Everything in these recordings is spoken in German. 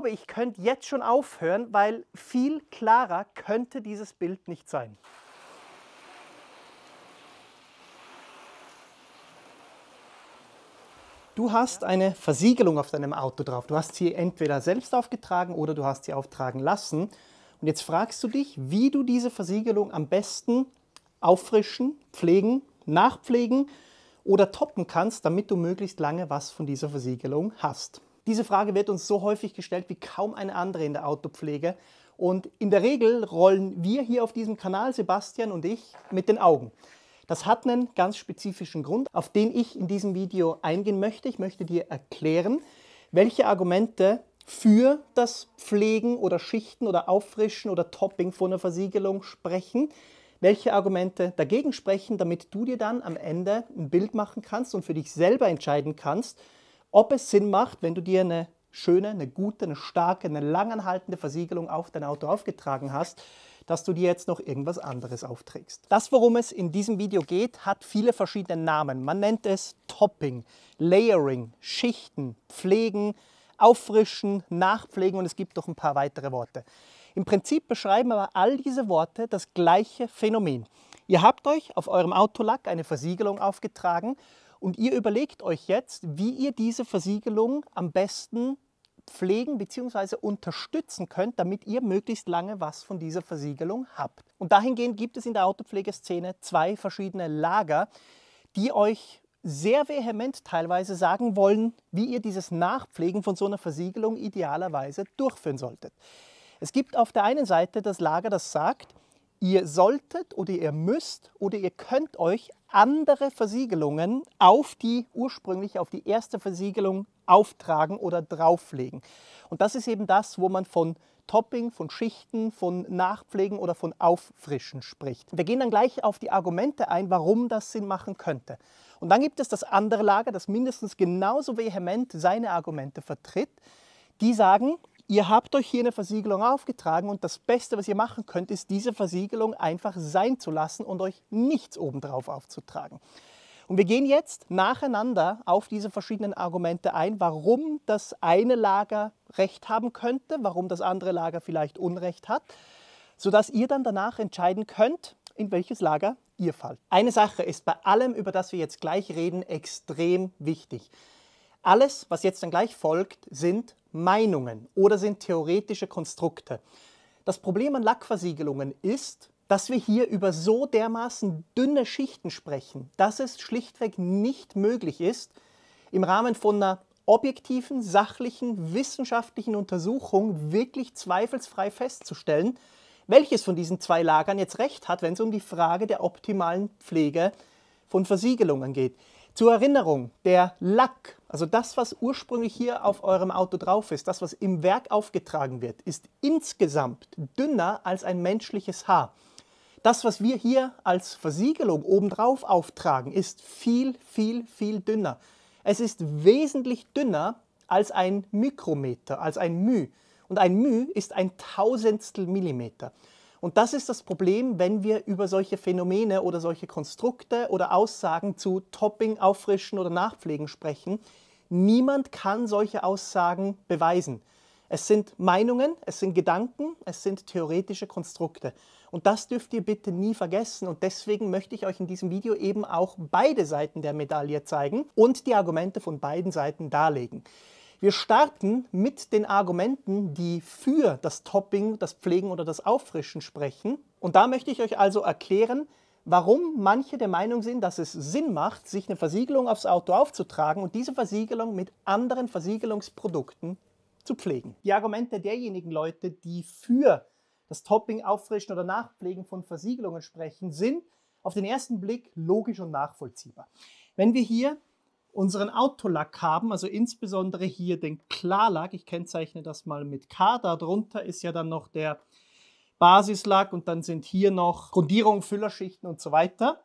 glaube, ich könnte jetzt schon aufhören, weil viel klarer könnte dieses Bild nicht sein. Du hast eine Versiegelung auf deinem Auto drauf. Du hast sie entweder selbst aufgetragen oder du hast sie auftragen lassen. Und jetzt fragst du dich, wie du diese Versiegelung am besten auffrischen, pflegen, nachpflegen oder toppen kannst, damit du möglichst lange was von dieser Versiegelung hast. Diese Frage wird uns so häufig gestellt wie kaum eine andere in der Autopflege. Und in der Regel rollen wir hier auf diesem Kanal, Sebastian und ich, mit den Augen. Das hat einen ganz spezifischen Grund, auf den ich in diesem Video eingehen möchte. Ich möchte dir erklären, welche Argumente für das Pflegen oder Schichten oder Auffrischen oder Topping von einer Versiegelung sprechen, welche Argumente dagegen sprechen, damit du dir dann am Ende ein Bild machen kannst und für dich selber entscheiden kannst, ob es Sinn macht, wenn du dir eine schöne, eine gute, eine starke, eine langanhaltende Versiegelung auf dein Auto aufgetragen hast, dass du dir jetzt noch irgendwas anderes aufträgst. Das, worum es in diesem Video geht, hat viele verschiedene Namen. Man nennt es Topping, Layering, Schichten, Pflegen, Auffrischen, Nachpflegen und es gibt noch ein paar weitere Worte. Im Prinzip beschreiben aber all diese Worte das gleiche Phänomen. Ihr habt euch auf eurem Autolack eine Versiegelung aufgetragen und ihr überlegt euch jetzt, wie ihr diese Versiegelung am besten pflegen bzw. unterstützen könnt, damit ihr möglichst lange was von dieser Versiegelung habt. Und dahingehend gibt es in der Autopflegeszene zwei verschiedene Lager, die euch sehr vehement teilweise sagen wollen, wie ihr dieses Nachpflegen von so einer Versiegelung idealerweise durchführen solltet. Es gibt auf der einen Seite das Lager, das sagt, ihr solltet oder ihr müsst oder ihr könnt euch andere Versiegelungen auf die ursprünglich, auf die erste Versiegelung auftragen oder drauflegen. Und das ist eben das, wo man von Topping, von Schichten, von Nachpflegen oder von Auffrischen spricht. Wir gehen dann gleich auf die Argumente ein, warum das Sinn machen könnte. Und dann gibt es das andere Lager, das mindestens genauso vehement seine Argumente vertritt. Die sagen, Ihr habt euch hier eine Versiegelung aufgetragen und das Beste, was ihr machen könnt, ist, diese Versiegelung einfach sein zu lassen und euch nichts obendrauf aufzutragen. Und wir gehen jetzt nacheinander auf diese verschiedenen Argumente ein, warum das eine Lager Recht haben könnte, warum das andere Lager vielleicht Unrecht hat, sodass ihr dann danach entscheiden könnt, in welches Lager ihr fallt. Eine Sache ist bei allem, über das wir jetzt gleich reden, extrem wichtig. Alles, was jetzt dann gleich folgt, sind Meinungen oder sind theoretische Konstrukte. Das Problem an Lackversiegelungen ist, dass wir hier über so dermaßen dünne Schichten sprechen, dass es schlichtweg nicht möglich ist, im Rahmen von einer objektiven, sachlichen, wissenschaftlichen Untersuchung wirklich zweifelsfrei festzustellen, welches von diesen zwei Lagern jetzt recht hat, wenn es um die Frage der optimalen Pflege von Versiegelungen geht. Zur Erinnerung, der Lack also das, was ursprünglich hier auf eurem Auto drauf ist, das, was im Werk aufgetragen wird, ist insgesamt dünner als ein menschliches Haar. Das, was wir hier als Versiegelung obendrauf auftragen, ist viel, viel, viel dünner. Es ist wesentlich dünner als ein Mikrometer, als ein μ. Und ein μ ist ein Tausendstel Millimeter. Und das ist das Problem, wenn wir über solche Phänomene oder solche Konstrukte oder Aussagen zu Topping, Auffrischen oder Nachpflegen sprechen. Niemand kann solche Aussagen beweisen. Es sind Meinungen, es sind Gedanken, es sind theoretische Konstrukte. Und das dürft ihr bitte nie vergessen. Und deswegen möchte ich euch in diesem Video eben auch beide Seiten der Medaille zeigen und die Argumente von beiden Seiten darlegen. Wir starten mit den Argumenten, die für das Topping, das Pflegen oder das Auffrischen sprechen. Und da möchte ich euch also erklären, warum manche der Meinung sind, dass es Sinn macht, sich eine Versiegelung aufs Auto aufzutragen und diese Versiegelung mit anderen Versiegelungsprodukten zu pflegen. Die Argumente derjenigen Leute, die für das Topping, Auffrischen oder Nachpflegen von Versiegelungen sprechen, sind auf den ersten Blick logisch und nachvollziehbar. Wenn wir hier unseren Autolack haben, also insbesondere hier den Klarlack. Ich kennzeichne das mal mit K. Darunter ist ja dann noch der Basislack und dann sind hier noch Grundierung, Füllerschichten und so weiter.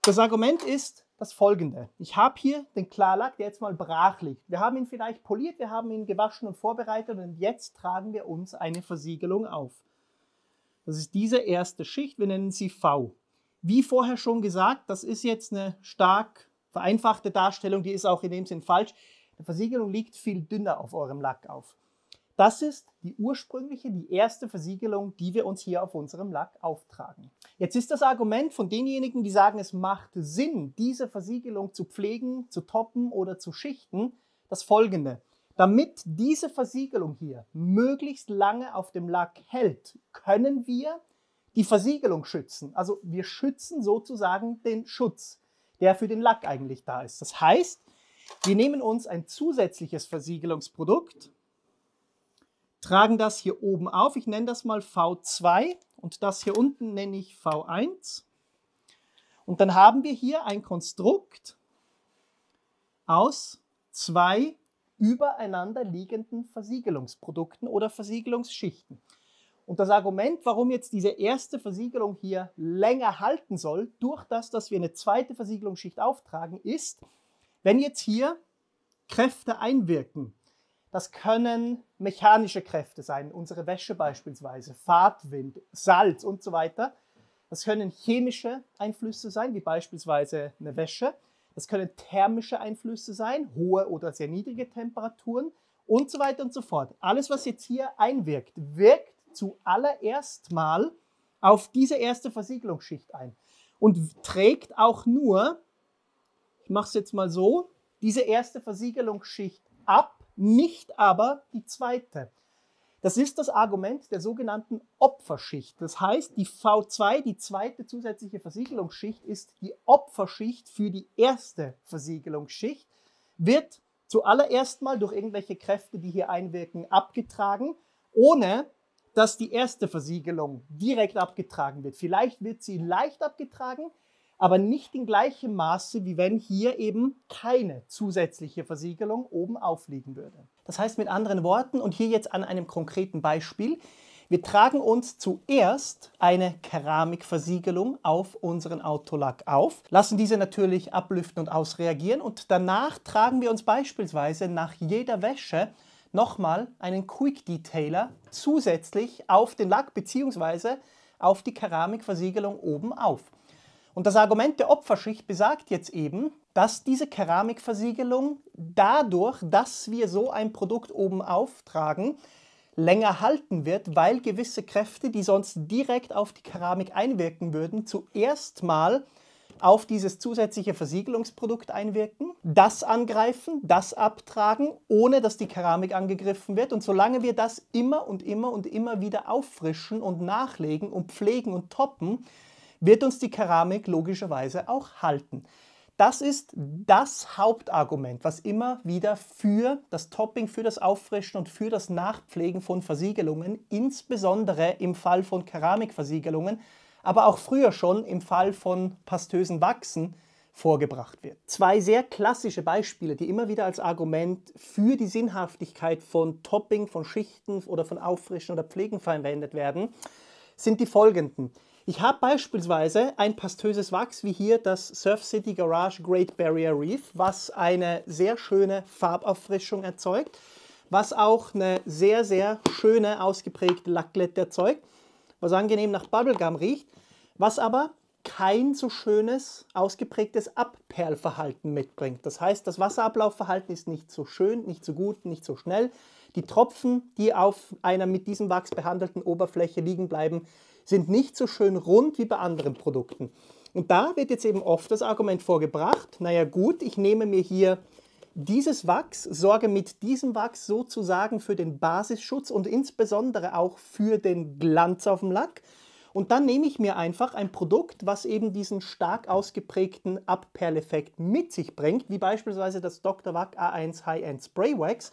Das Argument ist das folgende. Ich habe hier den Klarlack, der jetzt mal brach liegt. Wir haben ihn vielleicht poliert, wir haben ihn gewaschen und vorbereitet und jetzt tragen wir uns eine Versiegelung auf. Das ist diese erste Schicht, wir nennen sie V. Wie vorher schon gesagt, das ist jetzt eine stark vereinfachte Darstellung, die ist auch in dem Sinn falsch. Die Versiegelung liegt viel dünner auf eurem Lack auf. Das ist die ursprüngliche, die erste Versiegelung, die wir uns hier auf unserem Lack auftragen. Jetzt ist das Argument von denjenigen, die sagen, es macht Sinn, diese Versiegelung zu pflegen, zu toppen oder zu schichten, das folgende. Damit diese Versiegelung hier möglichst lange auf dem Lack hält, können wir die Versiegelung schützen. Also wir schützen sozusagen den Schutz der für den Lack eigentlich da ist. Das heißt, wir nehmen uns ein zusätzliches Versiegelungsprodukt, tragen das hier oben auf, ich nenne das mal V2 und das hier unten nenne ich V1. Und dann haben wir hier ein Konstrukt aus zwei übereinander liegenden Versiegelungsprodukten oder Versiegelungsschichten. Und das Argument, warum jetzt diese erste Versiegelung hier länger halten soll, durch das, dass wir eine zweite Versiegelungsschicht auftragen, ist, wenn jetzt hier Kräfte einwirken, das können mechanische Kräfte sein, unsere Wäsche beispielsweise, Fahrtwind, Salz und so weiter. Das können chemische Einflüsse sein, wie beispielsweise eine Wäsche. Das können thermische Einflüsse sein, hohe oder sehr niedrige Temperaturen und so weiter und so fort. Alles, was jetzt hier einwirkt, wirkt zuallererst mal auf diese erste Versiegelungsschicht ein und trägt auch nur, ich mache es jetzt mal so, diese erste Versiegelungsschicht ab, nicht aber die zweite. Das ist das Argument der sogenannten Opferschicht. Das heißt, die V2, die zweite zusätzliche Versiegelungsschicht, ist die Opferschicht für die erste Versiegelungsschicht, wird zuallererst mal durch irgendwelche Kräfte, die hier einwirken, abgetragen, ohne dass die erste Versiegelung direkt abgetragen wird. Vielleicht wird sie leicht abgetragen, aber nicht in gleichem Maße, wie wenn hier eben keine zusätzliche Versiegelung oben aufliegen würde. Das heißt mit anderen Worten, und hier jetzt an einem konkreten Beispiel, wir tragen uns zuerst eine Keramikversiegelung auf unseren Autolack auf, lassen diese natürlich ablüften und ausreagieren und danach tragen wir uns beispielsweise nach jeder Wäsche nochmal einen Quick Detailer zusätzlich auf den Lack bzw. auf die Keramikversiegelung oben auf. Und das Argument der Opferschicht besagt jetzt eben, dass diese Keramikversiegelung dadurch, dass wir so ein Produkt oben auftragen, länger halten wird, weil gewisse Kräfte, die sonst direkt auf die Keramik einwirken würden, zuerst mal auf dieses zusätzliche Versiegelungsprodukt einwirken, das angreifen, das abtragen, ohne dass die Keramik angegriffen wird. Und solange wir das immer und immer und immer wieder auffrischen und nachlegen und pflegen und toppen, wird uns die Keramik logischerweise auch halten. Das ist das Hauptargument, was immer wieder für das Topping, für das Auffrischen und für das Nachpflegen von Versiegelungen, insbesondere im Fall von Keramikversiegelungen, aber auch früher schon im Fall von pastösen Wachsen vorgebracht wird. Zwei sehr klassische Beispiele, die immer wieder als Argument für die Sinnhaftigkeit von Topping, von Schichten oder von Auffrischen oder Pflegen verwendet werden, sind die folgenden. Ich habe beispielsweise ein pastöses Wachs wie hier das Surf City Garage Great Barrier Reef, was eine sehr schöne Farbauffrischung erzeugt, was auch eine sehr, sehr schöne, ausgeprägte Lacklette erzeugt was angenehm nach Bubblegum riecht, was aber kein so schönes, ausgeprägtes Abperlverhalten mitbringt. Das heißt, das Wasserablaufverhalten ist nicht so schön, nicht so gut, nicht so schnell. Die Tropfen, die auf einer mit diesem Wachs behandelten Oberfläche liegen bleiben, sind nicht so schön rund wie bei anderen Produkten. Und da wird jetzt eben oft das Argument vorgebracht, naja gut, ich nehme mir hier dieses Wachs, sorge mit diesem Wachs sozusagen für den Basisschutz und insbesondere auch für den Glanz auf dem Lack. Und dann nehme ich mir einfach ein Produkt, was eben diesen stark ausgeprägten Abperleffekt mit sich bringt, wie beispielsweise das Dr. Wack A1 High-End Spray Wax,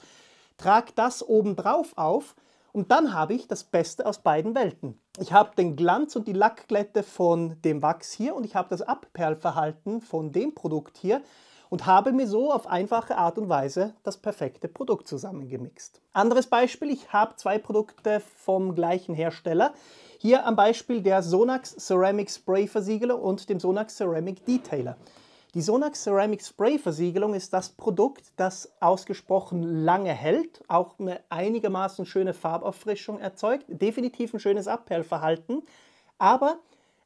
trage das obendrauf auf und dann habe ich das Beste aus beiden Welten. Ich habe den Glanz und die Lackglätte von dem Wachs hier und ich habe das Abperlverhalten von dem Produkt hier und habe mir so auf einfache Art und Weise das perfekte Produkt zusammengemixt. Anderes Beispiel, ich habe zwei Produkte vom gleichen Hersteller. Hier am Beispiel der Sonax Ceramic Spray Versiegeler und dem Sonax Ceramic Detailer. Die Sonax Ceramic Spray Versiegelung ist das Produkt, das ausgesprochen lange hält, auch eine einigermaßen schöne Farbauffrischung erzeugt, definitiv ein schönes Abperlverhalten, aber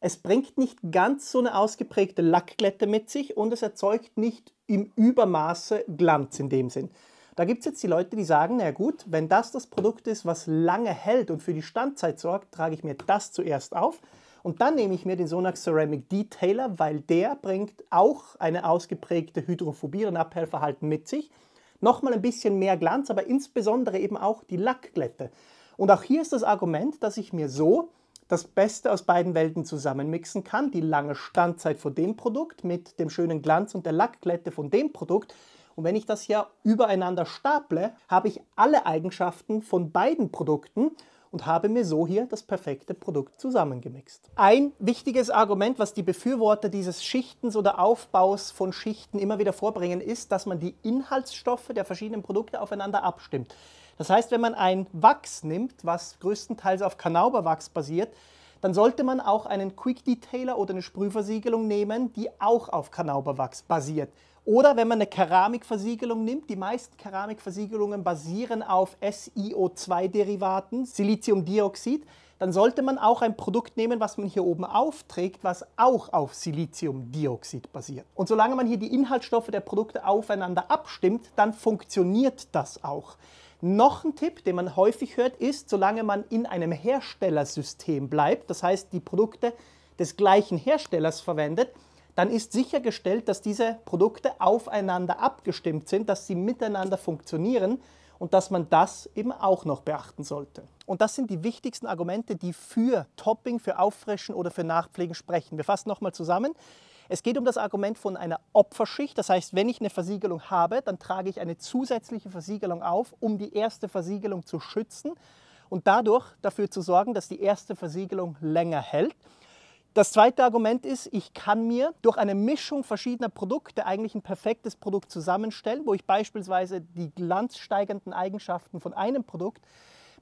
es bringt nicht ganz so eine ausgeprägte Lackglätte mit sich und es erzeugt nicht im Übermaße Glanz in dem Sinn. Da gibt es jetzt die Leute, die sagen, na gut, wenn das das Produkt ist, was lange hält und für die Standzeit sorgt, trage ich mir das zuerst auf und dann nehme ich mir den Sonax Ceramic Detailer, weil der bringt auch eine ausgeprägte Hydrophobie und Abhellverhalten mit sich. Nochmal ein bisschen mehr Glanz, aber insbesondere eben auch die Lackglätte. Und auch hier ist das Argument, dass ich mir so das Beste aus beiden Welten zusammenmixen kann, die lange Standzeit von dem Produkt mit dem schönen Glanz und der Lackglätte von dem Produkt. Und wenn ich das ja übereinander staple, habe ich alle Eigenschaften von beiden Produkten und habe mir so hier das perfekte Produkt zusammengemixt. Ein wichtiges Argument, was die Befürworter dieses Schichtens oder Aufbaus von Schichten immer wieder vorbringen, ist, dass man die Inhaltsstoffe der verschiedenen Produkte aufeinander abstimmt. Das heißt, wenn man ein Wachs nimmt, was größtenteils auf Kanauberwachs basiert, dann sollte man auch einen Quick Detailer oder eine Sprühversiegelung nehmen, die auch auf Kanauberwachs basiert. Oder wenn man eine Keramikversiegelung nimmt, die meisten Keramikversiegelungen basieren auf SiO2-Derivaten, Siliziumdioxid, dann sollte man auch ein Produkt nehmen, was man hier oben aufträgt, was auch auf Siliziumdioxid basiert. Und solange man hier die Inhaltsstoffe der Produkte aufeinander abstimmt, dann funktioniert das auch. Noch ein Tipp, den man häufig hört, ist, solange man in einem Herstellersystem bleibt, das heißt die Produkte des gleichen Herstellers verwendet, dann ist sichergestellt, dass diese Produkte aufeinander abgestimmt sind, dass sie miteinander funktionieren und dass man das eben auch noch beachten sollte. Und das sind die wichtigsten Argumente, die für Topping, für Auffrischen oder für Nachpflegen sprechen. Wir fassen nochmal zusammen. Es geht um das Argument von einer Opferschicht. Das heißt, wenn ich eine Versiegelung habe, dann trage ich eine zusätzliche Versiegelung auf, um die erste Versiegelung zu schützen und dadurch dafür zu sorgen, dass die erste Versiegelung länger hält. Das zweite Argument ist, ich kann mir durch eine Mischung verschiedener Produkte eigentlich ein perfektes Produkt zusammenstellen, wo ich beispielsweise die glanzsteigernden Eigenschaften von einem Produkt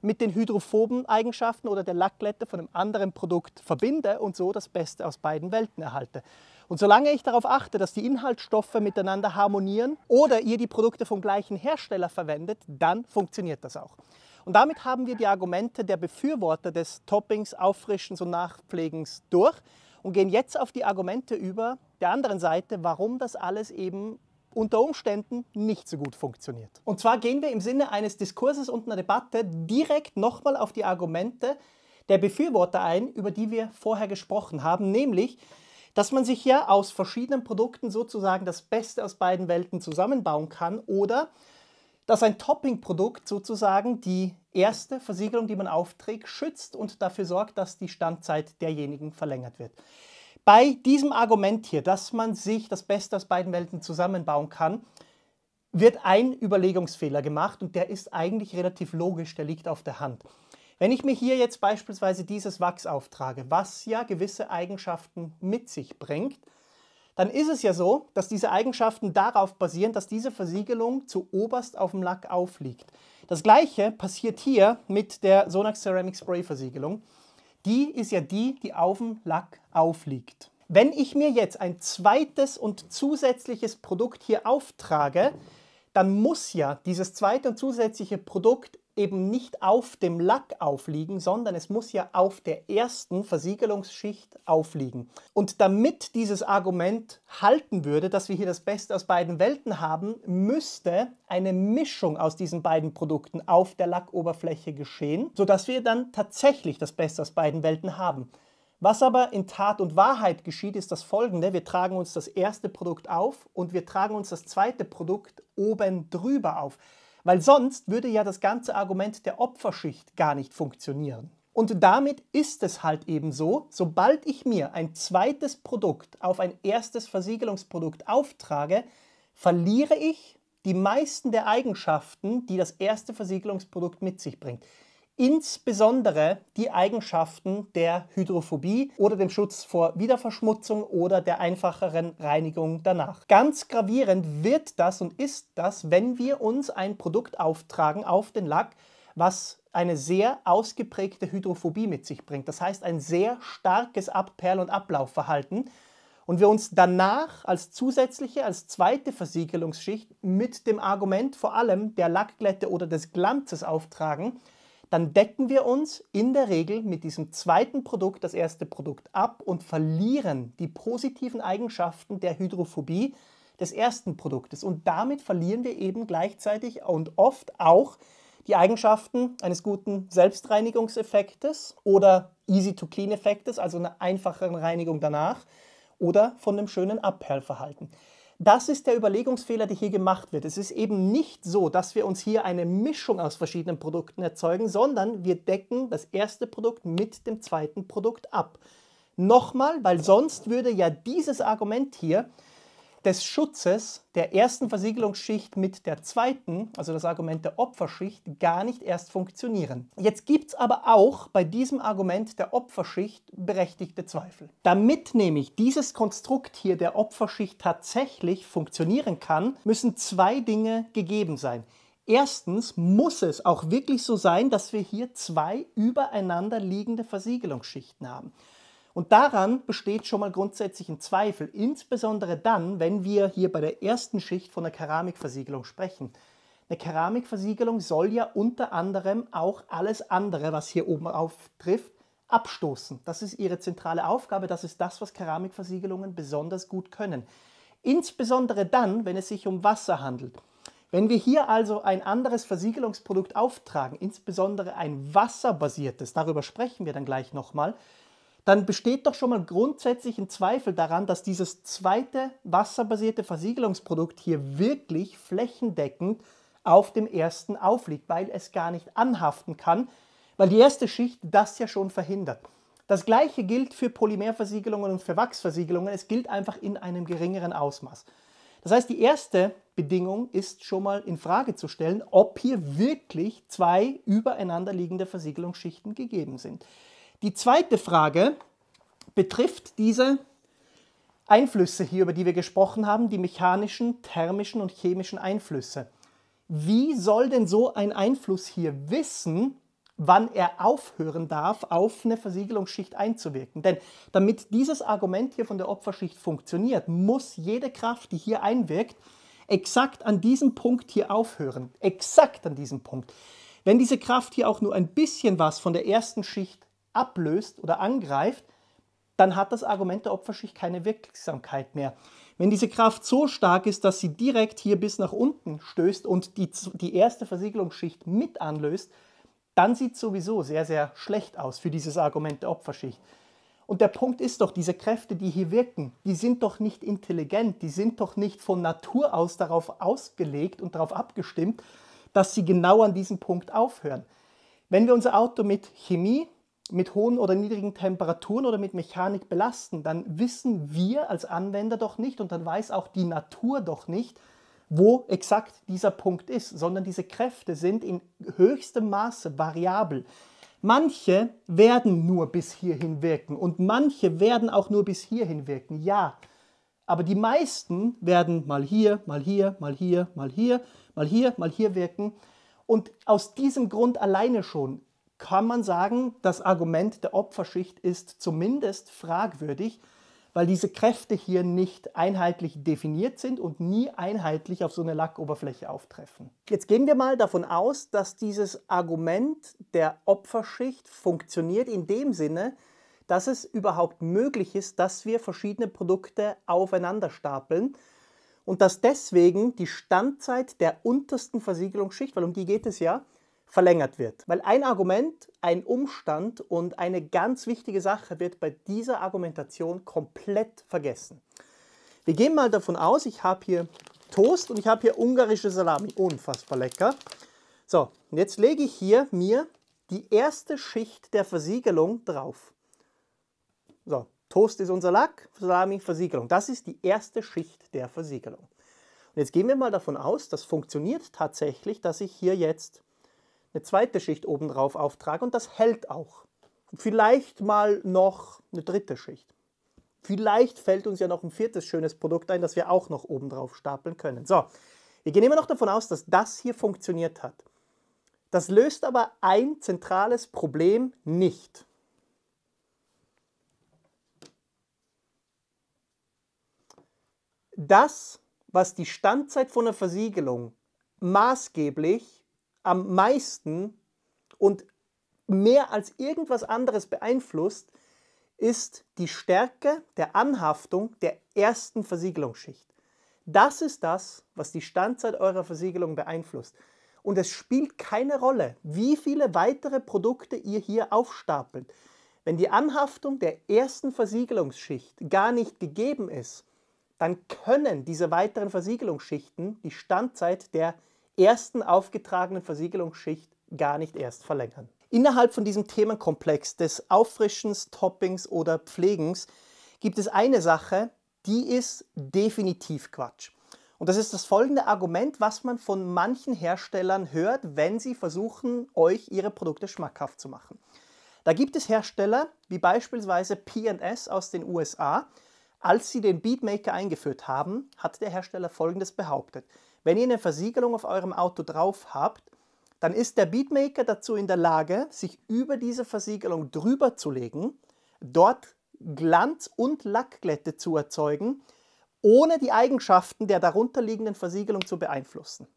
mit den hydrophoben Eigenschaften oder der Lackglätte von einem anderen Produkt verbinde und so das Beste aus beiden Welten erhalte. Und solange ich darauf achte, dass die Inhaltsstoffe miteinander harmonieren oder ihr die Produkte vom gleichen Hersteller verwendet, dann funktioniert das auch. Und damit haben wir die Argumente der Befürworter des Toppings, Auffrischens und Nachpflegens durch und gehen jetzt auf die Argumente über der anderen Seite, warum das alles eben unter Umständen nicht so gut funktioniert. Und zwar gehen wir im Sinne eines Diskurses und einer Debatte direkt nochmal auf die Argumente der Befürworter ein, über die wir vorher gesprochen haben, nämlich dass man sich hier aus verschiedenen Produkten sozusagen das Beste aus beiden Welten zusammenbauen kann oder dass ein Topping-Produkt sozusagen die erste Versiegelung, die man aufträgt, schützt und dafür sorgt, dass die Standzeit derjenigen verlängert wird. Bei diesem Argument hier, dass man sich das Beste aus beiden Welten zusammenbauen kann, wird ein Überlegungsfehler gemacht und der ist eigentlich relativ logisch, der liegt auf der Hand. Wenn ich mir hier jetzt beispielsweise dieses Wachs auftrage, was ja gewisse Eigenschaften mit sich bringt, dann ist es ja so, dass diese Eigenschaften darauf basieren, dass diese Versiegelung zu oberst auf dem Lack aufliegt. Das gleiche passiert hier mit der Sonax Ceramic Spray Versiegelung. Die ist ja die, die auf dem Lack aufliegt. Wenn ich mir jetzt ein zweites und zusätzliches Produkt hier auftrage, dann muss ja dieses zweite und zusätzliche Produkt eben nicht auf dem Lack aufliegen, sondern es muss ja auf der ersten Versiegelungsschicht aufliegen. Und damit dieses Argument halten würde, dass wir hier das Beste aus beiden Welten haben, müsste eine Mischung aus diesen beiden Produkten auf der Lackoberfläche geschehen, sodass wir dann tatsächlich das Beste aus beiden Welten haben. Was aber in Tat und Wahrheit geschieht, ist das folgende. Wir tragen uns das erste Produkt auf und wir tragen uns das zweite Produkt oben drüber auf weil sonst würde ja das ganze Argument der Opferschicht gar nicht funktionieren. Und damit ist es halt eben so, sobald ich mir ein zweites Produkt auf ein erstes Versiegelungsprodukt auftrage, verliere ich die meisten der Eigenschaften, die das erste Versiegelungsprodukt mit sich bringt insbesondere die Eigenschaften der Hydrophobie oder dem Schutz vor Wiederverschmutzung oder der einfacheren Reinigung danach. Ganz gravierend wird das und ist das, wenn wir uns ein Produkt auftragen auf den Lack, was eine sehr ausgeprägte Hydrophobie mit sich bringt. Das heißt ein sehr starkes Abperl- und Ablaufverhalten und wir uns danach als zusätzliche, als zweite Versiegelungsschicht mit dem Argument vor allem der Lackglätte oder des Glanzes auftragen, dann decken wir uns in der Regel mit diesem zweiten Produkt das erste Produkt ab und verlieren die positiven Eigenschaften der Hydrophobie des ersten Produktes. Und damit verlieren wir eben gleichzeitig und oft auch die Eigenschaften eines guten Selbstreinigungseffektes oder Easy-to-Clean-Effektes, also einer einfacheren Reinigung danach oder von einem schönen Abperlverhalten. Das ist der Überlegungsfehler, der hier gemacht wird. Es ist eben nicht so, dass wir uns hier eine Mischung aus verschiedenen Produkten erzeugen, sondern wir decken das erste Produkt mit dem zweiten Produkt ab. Nochmal, weil sonst würde ja dieses Argument hier des Schutzes der ersten Versiegelungsschicht mit der zweiten, also das Argument der Opferschicht, gar nicht erst funktionieren. Jetzt gibt es aber auch bei diesem Argument der Opferschicht berechtigte Zweifel. Damit nämlich dieses Konstrukt hier der Opferschicht tatsächlich funktionieren kann, müssen zwei Dinge gegeben sein. Erstens muss es auch wirklich so sein, dass wir hier zwei übereinander liegende Versiegelungsschichten haben. Und daran besteht schon mal grundsätzlich ein Zweifel, insbesondere dann, wenn wir hier bei der ersten Schicht von der Keramikversiegelung sprechen. Eine Keramikversiegelung soll ja unter anderem auch alles andere, was hier oben auftrifft, abstoßen. Das ist ihre zentrale Aufgabe, das ist das, was Keramikversiegelungen besonders gut können. Insbesondere dann, wenn es sich um Wasser handelt. Wenn wir hier also ein anderes Versiegelungsprodukt auftragen, insbesondere ein wasserbasiertes, darüber sprechen wir dann gleich nochmal, dann besteht doch schon mal grundsätzlich ein Zweifel daran, dass dieses zweite wasserbasierte Versiegelungsprodukt hier wirklich flächendeckend auf dem ersten aufliegt, weil es gar nicht anhaften kann, weil die erste Schicht das ja schon verhindert. Das gleiche gilt für Polymerversiegelungen und für Wachsversiegelungen. Es gilt einfach in einem geringeren Ausmaß. Das heißt, die erste Bedingung ist schon mal in Frage zu stellen, ob hier wirklich zwei übereinander liegende Versiegelungsschichten gegeben sind. Die zweite Frage betrifft diese Einflüsse hier, über die wir gesprochen haben, die mechanischen, thermischen und chemischen Einflüsse. Wie soll denn so ein Einfluss hier wissen, wann er aufhören darf, auf eine Versiegelungsschicht einzuwirken? Denn damit dieses Argument hier von der Opferschicht funktioniert, muss jede Kraft, die hier einwirkt, exakt an diesem Punkt hier aufhören. Exakt an diesem Punkt. Wenn diese Kraft hier auch nur ein bisschen was von der ersten Schicht ablöst oder angreift, dann hat das Argument der Opferschicht keine Wirksamkeit mehr. Wenn diese Kraft so stark ist, dass sie direkt hier bis nach unten stößt und die, die erste Versiegelungsschicht mit anlöst, dann sieht es sowieso sehr, sehr schlecht aus für dieses Argument der Opferschicht. Und der Punkt ist doch, diese Kräfte, die hier wirken, die sind doch nicht intelligent, die sind doch nicht von Natur aus darauf ausgelegt und darauf abgestimmt, dass sie genau an diesem Punkt aufhören. Wenn wir unser Auto mit Chemie mit hohen oder niedrigen Temperaturen oder mit Mechanik belasten, dann wissen wir als Anwender doch nicht und dann weiß auch die Natur doch nicht, wo exakt dieser Punkt ist, sondern diese Kräfte sind in höchstem Maße variabel. Manche werden nur bis hierhin wirken und manche werden auch nur bis hierhin wirken, ja. Aber die meisten werden mal hier, mal hier, mal hier, mal hier, mal hier, mal hier wirken. Und aus diesem Grund alleine schon kann man sagen, das Argument der Opferschicht ist zumindest fragwürdig, weil diese Kräfte hier nicht einheitlich definiert sind und nie einheitlich auf so einer Lackoberfläche auftreffen. Jetzt gehen wir mal davon aus, dass dieses Argument der Opferschicht funktioniert in dem Sinne, dass es überhaupt möglich ist, dass wir verschiedene Produkte aufeinander stapeln und dass deswegen die Standzeit der untersten Versiegelungsschicht, weil um die geht es ja, verlängert wird. Weil ein Argument, ein Umstand und eine ganz wichtige Sache wird bei dieser Argumentation komplett vergessen. Wir gehen mal davon aus, ich habe hier Toast und ich habe hier ungarische Salami, unfassbar lecker. So, und jetzt lege ich hier mir die erste Schicht der Versiegelung drauf. So, Toast ist unser Lack, Salami Versiegelung. Das ist die erste Schicht der Versiegelung. Und jetzt gehen wir mal davon aus, das funktioniert tatsächlich, dass ich hier jetzt eine zweite Schicht obendrauf auftrage und das hält auch. Vielleicht mal noch eine dritte Schicht. Vielleicht fällt uns ja noch ein viertes schönes Produkt ein, das wir auch noch obendrauf stapeln können. So, wir gehen immer noch davon aus, dass das hier funktioniert hat. Das löst aber ein zentrales Problem nicht. Das, was die Standzeit von der Versiegelung maßgeblich am meisten und mehr als irgendwas anderes beeinflusst, ist die Stärke der Anhaftung der ersten Versiegelungsschicht. Das ist das, was die Standzeit eurer Versiegelung beeinflusst. Und es spielt keine Rolle, wie viele weitere Produkte ihr hier aufstapelt. Wenn die Anhaftung der ersten Versiegelungsschicht gar nicht gegeben ist, dann können diese weiteren Versiegelungsschichten die Standzeit der ersten aufgetragenen Versiegelungsschicht gar nicht erst verlängern. Innerhalb von diesem Themenkomplex des Auffrischens, Toppings oder Pflegens gibt es eine Sache, die ist definitiv Quatsch. Und das ist das folgende Argument, was man von manchen Herstellern hört, wenn sie versuchen, euch ihre Produkte schmackhaft zu machen. Da gibt es Hersteller wie beispielsweise PS aus den USA. Als sie den Beatmaker eingeführt haben, hat der Hersteller folgendes behauptet. Wenn ihr eine Versiegelung auf eurem Auto drauf habt, dann ist der Beatmaker dazu in der Lage, sich über diese Versiegelung drüber zu legen, dort Glanz und Lackglätte zu erzeugen, ohne die Eigenschaften der darunterliegenden Versiegelung zu beeinflussen.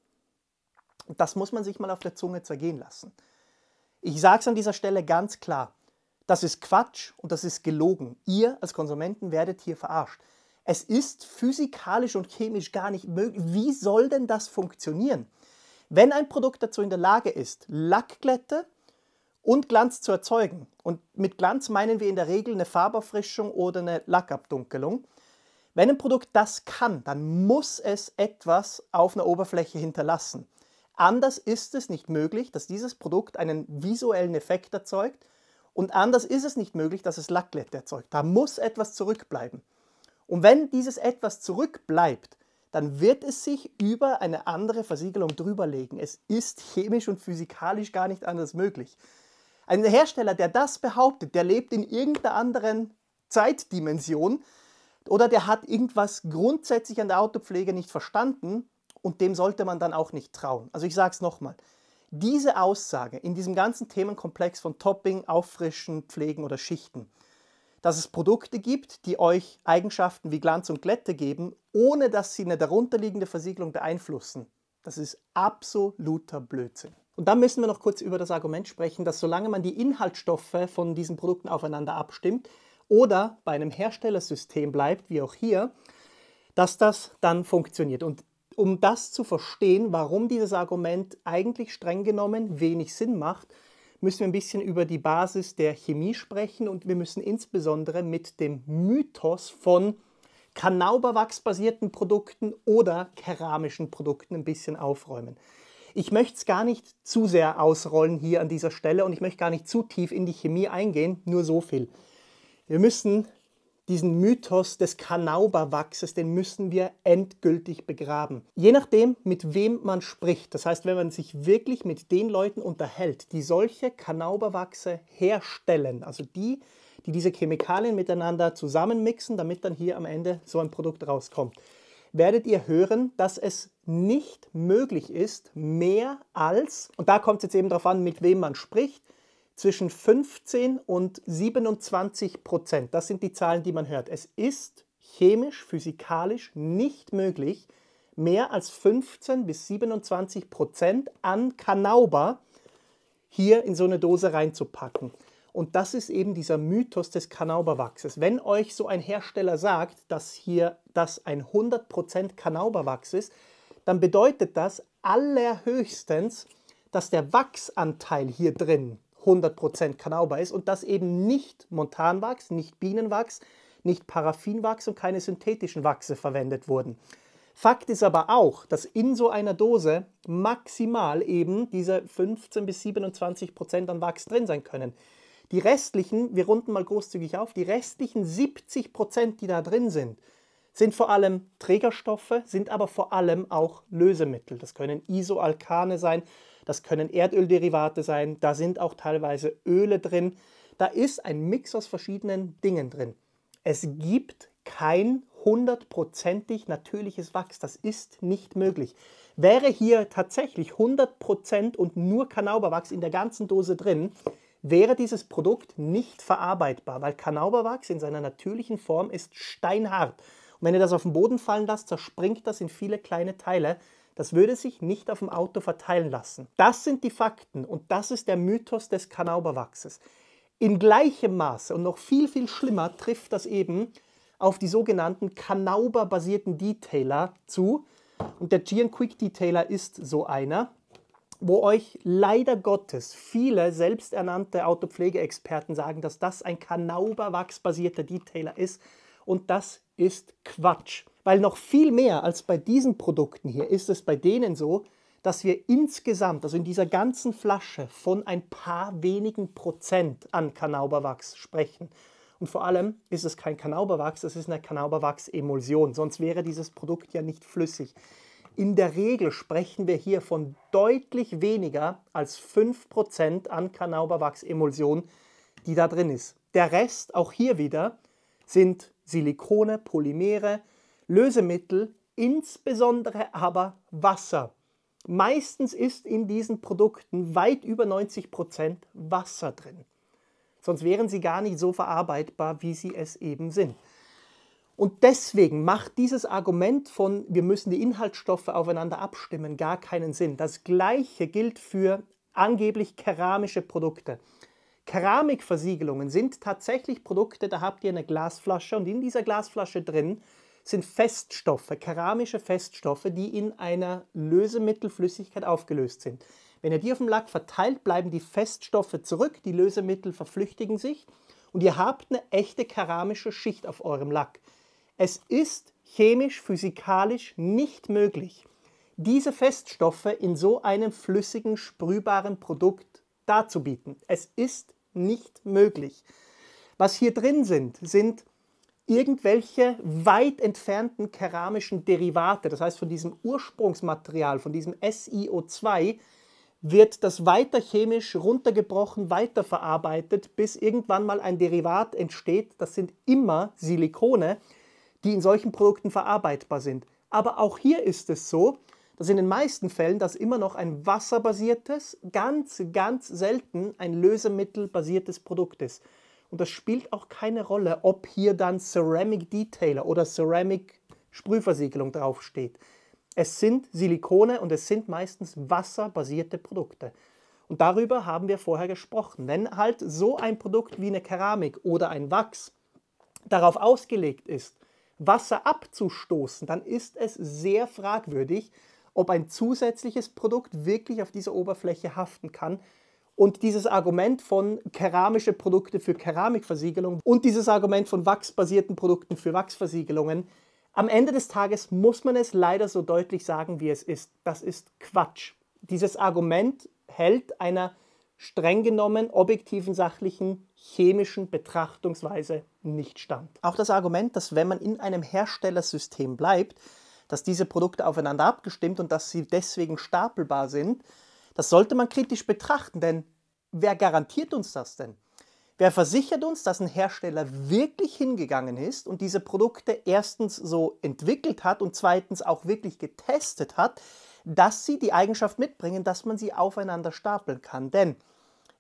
Und das muss man sich mal auf der Zunge zergehen lassen. Ich sage es an dieser Stelle ganz klar, das ist Quatsch und das ist gelogen. Ihr als Konsumenten werdet hier verarscht. Es ist physikalisch und chemisch gar nicht möglich. Wie soll denn das funktionieren? Wenn ein Produkt dazu in der Lage ist, Lackglätte und Glanz zu erzeugen, und mit Glanz meinen wir in der Regel eine Farberfrischung oder eine Lackabdunkelung, wenn ein Produkt das kann, dann muss es etwas auf einer Oberfläche hinterlassen. Anders ist es nicht möglich, dass dieses Produkt einen visuellen Effekt erzeugt und anders ist es nicht möglich, dass es Lackglätte erzeugt. Da muss etwas zurückbleiben. Und wenn dieses etwas zurückbleibt, dann wird es sich über eine andere Versiegelung drüberlegen. Es ist chemisch und physikalisch gar nicht anders möglich. Ein Hersteller, der das behauptet, der lebt in irgendeiner anderen Zeitdimension oder der hat irgendwas grundsätzlich an der Autopflege nicht verstanden und dem sollte man dann auch nicht trauen. Also ich sage es nochmal. Diese Aussage in diesem ganzen Themenkomplex von Topping, Auffrischen, Pflegen oder Schichten – dass es Produkte gibt, die euch Eigenschaften wie Glanz und Glätte geben, ohne dass sie eine darunterliegende Versiegelung beeinflussen. Das ist absoluter Blödsinn. Und dann müssen wir noch kurz über das Argument sprechen, dass solange man die Inhaltsstoffe von diesen Produkten aufeinander abstimmt oder bei einem Herstellersystem bleibt, wie auch hier, dass das dann funktioniert. Und um das zu verstehen, warum dieses Argument eigentlich streng genommen wenig Sinn macht, müssen wir ein bisschen über die Basis der Chemie sprechen und wir müssen insbesondere mit dem Mythos von Kanauberwachsbasierten Produkten oder keramischen Produkten ein bisschen aufräumen. Ich möchte es gar nicht zu sehr ausrollen hier an dieser Stelle und ich möchte gar nicht zu tief in die Chemie eingehen, nur so viel. Wir müssen diesen Mythos des Kanauberwachses, den müssen wir endgültig begraben. Je nachdem, mit wem man spricht, das heißt, wenn man sich wirklich mit den Leuten unterhält, die solche Kanauberwachse herstellen, also die, die diese Chemikalien miteinander zusammenmixen, damit dann hier am Ende so ein Produkt rauskommt, werdet ihr hören, dass es nicht möglich ist, mehr als, und da kommt es jetzt eben darauf an, mit wem man spricht, zwischen 15 und 27 Prozent. Das sind die Zahlen, die man hört. Es ist chemisch, physikalisch nicht möglich, mehr als 15 bis 27 Prozent an Kanauba hier in so eine Dose reinzupacken. Und das ist eben dieser Mythos des Kanauberwachses. Wenn euch so ein Hersteller sagt, dass hier das ein 100% Kanauberwachs ist, dann bedeutet das allerhöchstens, dass der Wachsanteil hier drin 100% Kanauba ist und das eben nicht Montanwachs, nicht Bienenwachs, nicht Paraffinwachs und keine synthetischen Wachse verwendet wurden. Fakt ist aber auch, dass in so einer Dose maximal eben diese 15 bis 27 an Wachs drin sein können. Die restlichen, wir runden mal großzügig auf, die restlichen 70 die da drin sind, sind vor allem Trägerstoffe, sind aber vor allem auch Lösemittel. Das können Isoalkane sein das können Erdölderivate sein, da sind auch teilweise Öle drin. Da ist ein Mix aus verschiedenen Dingen drin. Es gibt kein hundertprozentig natürliches Wachs. Das ist nicht möglich. Wäre hier tatsächlich 100% und nur Kanauberwachs in der ganzen Dose drin, wäre dieses Produkt nicht verarbeitbar, weil Kanauberwachs in seiner natürlichen Form ist steinhart. Und wenn ihr das auf den Boden fallen lasst, zerspringt das in viele kleine Teile. Das würde sich nicht auf dem Auto verteilen lassen. Das sind die Fakten und das ist der Mythos des Kanauberwachses. In gleichem Maße und noch viel, viel schlimmer trifft das eben auf die sogenannten Kanauber-basierten Detailer zu. Und der Gian Quick Detailer ist so einer, wo euch leider Gottes viele selbsternannte Autopflegeexperten sagen, dass das ein Kanauberwachs-basierter Detailer ist. Und das ist Quatsch. Weil noch viel mehr als bei diesen Produkten hier ist es bei denen so, dass wir insgesamt, also in dieser ganzen Flasche, von ein paar wenigen Prozent an Kanauberwachs sprechen. Und vor allem ist es kein Kanauberwachs, es ist eine Kanauberwachs-Emulsion, sonst wäre dieses Produkt ja nicht flüssig. In der Regel sprechen wir hier von deutlich weniger als 5% an Kanauberwachs-Emulsion, die da drin ist. Der Rest, auch hier wieder, sind Silikone, Polymere, Lösemittel, insbesondere aber Wasser. Meistens ist in diesen Produkten weit über 90% Prozent Wasser drin. Sonst wären sie gar nicht so verarbeitbar, wie sie es eben sind. Und deswegen macht dieses Argument von, wir müssen die Inhaltsstoffe aufeinander abstimmen, gar keinen Sinn. Das Gleiche gilt für angeblich keramische Produkte. Keramikversiegelungen sind tatsächlich Produkte, da habt ihr eine Glasflasche und in dieser Glasflasche drin sind Feststoffe, keramische Feststoffe, die in einer Lösemittelflüssigkeit aufgelöst sind. Wenn ihr die auf dem Lack verteilt, bleiben die Feststoffe zurück, die Lösemittel verflüchtigen sich und ihr habt eine echte keramische Schicht auf eurem Lack. Es ist chemisch, physikalisch nicht möglich, diese Feststoffe in so einem flüssigen, sprühbaren Produkt darzubieten. Es ist nicht möglich. Was hier drin sind, sind irgendwelche weit entfernten keramischen Derivate, das heißt von diesem Ursprungsmaterial, von diesem SiO2, wird das weiter chemisch runtergebrochen, weiterverarbeitet, bis irgendwann mal ein Derivat entsteht. Das sind immer Silikone, die in solchen Produkten verarbeitbar sind. Aber auch hier ist es so, dass in den meisten Fällen das immer noch ein wasserbasiertes, ganz, ganz selten ein lösemittelbasiertes Produkt ist. Und das spielt auch keine Rolle, ob hier dann Ceramic Detailer oder Ceramic Sprühversiegelung draufsteht. Es sind Silikone und es sind meistens wasserbasierte Produkte. Und darüber haben wir vorher gesprochen. Wenn halt so ein Produkt wie eine Keramik oder ein Wachs darauf ausgelegt ist, Wasser abzustoßen, dann ist es sehr fragwürdig, ob ein zusätzliches Produkt wirklich auf dieser Oberfläche haften kann, und dieses Argument von keramische Produkte für Keramikversiegelung und dieses Argument von wachsbasierten Produkten für Wachsversiegelungen, am Ende des Tages muss man es leider so deutlich sagen, wie es ist. Das ist Quatsch. Dieses Argument hält einer streng genommen objektiven, sachlichen, chemischen Betrachtungsweise nicht stand. Auch das Argument, dass wenn man in einem Herstellersystem bleibt, dass diese Produkte aufeinander abgestimmt und dass sie deswegen stapelbar sind, das sollte man kritisch betrachten, denn wer garantiert uns das denn? Wer versichert uns, dass ein Hersteller wirklich hingegangen ist und diese Produkte erstens so entwickelt hat und zweitens auch wirklich getestet hat, dass sie die Eigenschaft mitbringen, dass man sie aufeinander stapeln kann? Denn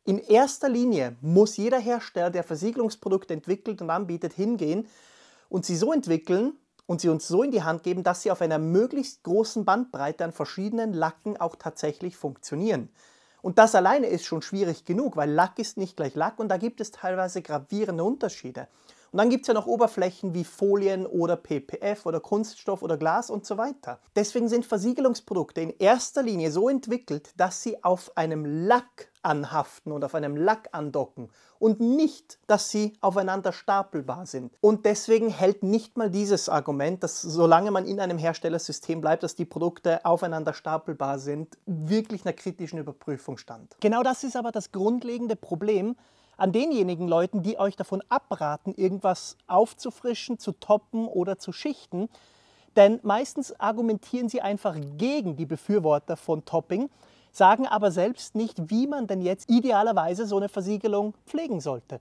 in erster Linie muss jeder Hersteller, der Versiegelungsprodukte entwickelt und anbietet, hingehen und sie so entwickeln, und sie uns so in die Hand geben, dass sie auf einer möglichst großen Bandbreite an verschiedenen Lacken auch tatsächlich funktionieren. Und das alleine ist schon schwierig genug, weil Lack ist nicht gleich Lack und da gibt es teilweise gravierende Unterschiede. Und dann gibt es ja noch Oberflächen wie Folien oder PPF oder Kunststoff oder Glas und so weiter. Deswegen sind Versiegelungsprodukte in erster Linie so entwickelt, dass sie auf einem Lack anhaften und auf einem Lack andocken und nicht, dass sie aufeinander stapelbar sind. Und deswegen hält nicht mal dieses Argument, dass solange man in einem Herstellersystem bleibt, dass die Produkte aufeinander stapelbar sind, wirklich einer kritischen Überprüfung stand. Genau das ist aber das grundlegende Problem, an denjenigen Leuten, die euch davon abraten, irgendwas aufzufrischen, zu toppen oder zu schichten. Denn meistens argumentieren sie einfach gegen die Befürworter von Topping, sagen aber selbst nicht, wie man denn jetzt idealerweise so eine Versiegelung pflegen sollte.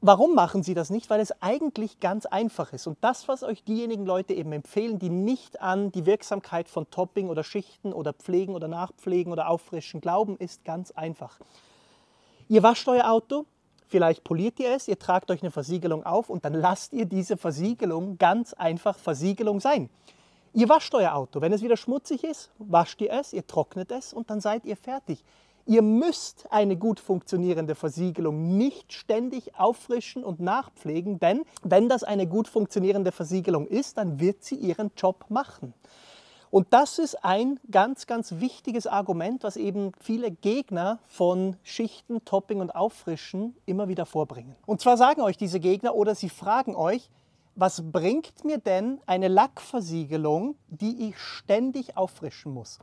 Warum machen sie das nicht? Weil es eigentlich ganz einfach ist. Und das, was euch diejenigen Leute eben empfehlen, die nicht an die Wirksamkeit von Topping oder Schichten oder Pflegen oder Nachpflegen oder Auffrischen glauben, ist ganz einfach. Ihr wascht euer Auto, vielleicht poliert ihr es, ihr tragt euch eine Versiegelung auf und dann lasst ihr diese Versiegelung ganz einfach Versiegelung sein. Ihr wascht euer Auto, wenn es wieder schmutzig ist, wascht ihr es, ihr trocknet es und dann seid ihr fertig. Ihr müsst eine gut funktionierende Versiegelung nicht ständig auffrischen und nachpflegen, denn wenn das eine gut funktionierende Versiegelung ist, dann wird sie ihren Job machen. Und das ist ein ganz, ganz wichtiges Argument, was eben viele Gegner von Schichten, Topping und Auffrischen immer wieder vorbringen. Und zwar sagen euch diese Gegner oder sie fragen euch, was bringt mir denn eine Lackversiegelung, die ich ständig auffrischen muss?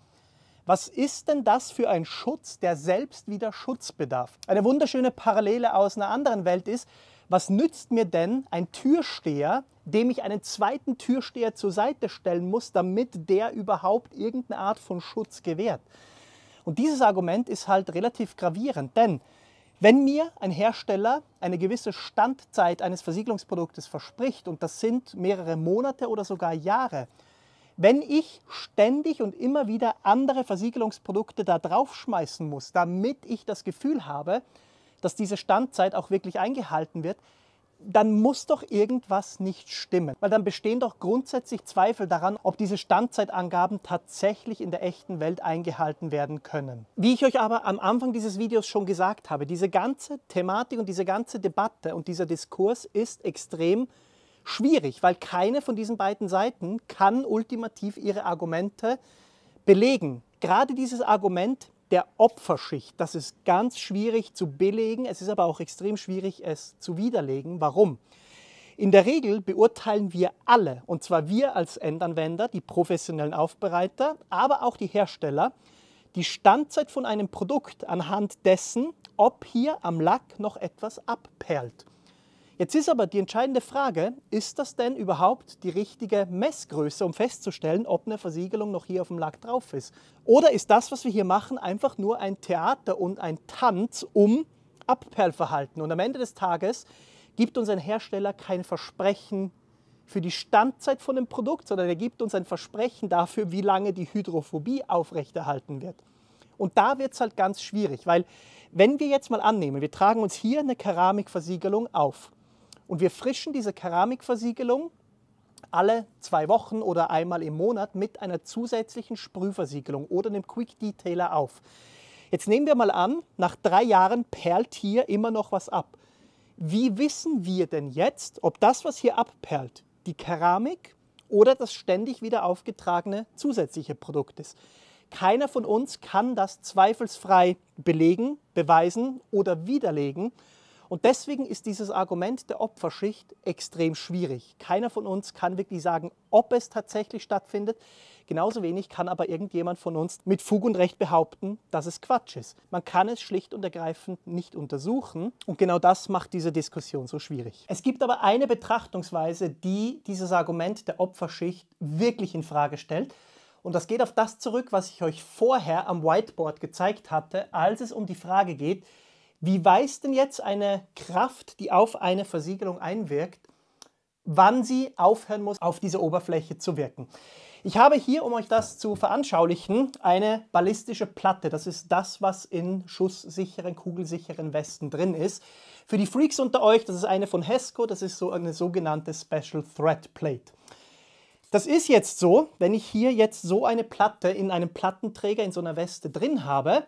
Was ist denn das für ein Schutz, der selbst wieder Schutz bedarf? Eine wunderschöne Parallele aus einer anderen Welt ist, was nützt mir denn ein Türsteher, dem ich einen zweiten Türsteher zur Seite stellen muss, damit der überhaupt irgendeine Art von Schutz gewährt? Und dieses Argument ist halt relativ gravierend, denn wenn mir ein Hersteller eine gewisse Standzeit eines Versiegelungsproduktes verspricht, und das sind mehrere Monate oder sogar Jahre, wenn ich ständig und immer wieder andere Versiegelungsprodukte da draufschmeißen muss, damit ich das Gefühl habe, dass diese Standzeit auch wirklich eingehalten wird, dann muss doch irgendwas nicht stimmen. Weil dann bestehen doch grundsätzlich Zweifel daran, ob diese Standzeitangaben tatsächlich in der echten Welt eingehalten werden können. Wie ich euch aber am Anfang dieses Videos schon gesagt habe, diese ganze Thematik und diese ganze Debatte und dieser Diskurs ist extrem schwierig, weil keine von diesen beiden Seiten kann ultimativ ihre Argumente belegen. Gerade dieses Argument, der Opferschicht. Das ist ganz schwierig zu belegen, es ist aber auch extrem schwierig, es zu widerlegen. Warum? In der Regel beurteilen wir alle, und zwar wir als Endanwender, die professionellen Aufbereiter, aber auch die Hersteller, die Standzeit von einem Produkt anhand dessen, ob hier am Lack noch etwas abperlt. Jetzt ist aber die entscheidende Frage, ist das denn überhaupt die richtige Messgröße, um festzustellen, ob eine Versiegelung noch hier auf dem Lack drauf ist? Oder ist das, was wir hier machen, einfach nur ein Theater und ein Tanz um Abperlverhalten? Und am Ende des Tages gibt uns ein Hersteller kein Versprechen für die Standzeit von dem Produkt, sondern er gibt uns ein Versprechen dafür, wie lange die Hydrophobie aufrechterhalten wird. Und da wird es halt ganz schwierig, weil wenn wir jetzt mal annehmen, wir tragen uns hier eine Keramikversiegelung auf und wir frischen diese Keramikversiegelung alle zwei Wochen oder einmal im Monat mit einer zusätzlichen Sprühversiegelung oder einem Quick Detailer auf. Jetzt nehmen wir mal an, nach drei Jahren perlt hier immer noch was ab. Wie wissen wir denn jetzt, ob das, was hier abperlt, die Keramik oder das ständig wieder aufgetragene zusätzliche Produkt ist? Keiner von uns kann das zweifelsfrei belegen, beweisen oder widerlegen. Und deswegen ist dieses Argument der Opferschicht extrem schwierig. Keiner von uns kann wirklich sagen, ob es tatsächlich stattfindet. Genauso wenig kann aber irgendjemand von uns mit Fug und Recht behaupten, dass es Quatsch ist. Man kann es schlicht und ergreifend nicht untersuchen. Und genau das macht diese Diskussion so schwierig. Es gibt aber eine Betrachtungsweise, die dieses Argument der Opferschicht wirklich in Frage stellt. Und das geht auf das zurück, was ich euch vorher am Whiteboard gezeigt hatte, als es um die Frage geht, wie weiß denn jetzt eine Kraft, die auf eine Versiegelung einwirkt, wann sie aufhören muss, auf diese Oberfläche zu wirken? Ich habe hier, um euch das zu veranschaulichen, eine ballistische Platte. Das ist das, was in schusssicheren, kugelsicheren Westen drin ist. Für die Freaks unter euch, das ist eine von HESCO, das ist so eine sogenannte Special Threat Plate. Das ist jetzt so, wenn ich hier jetzt so eine Platte in einem Plattenträger in so einer Weste drin habe,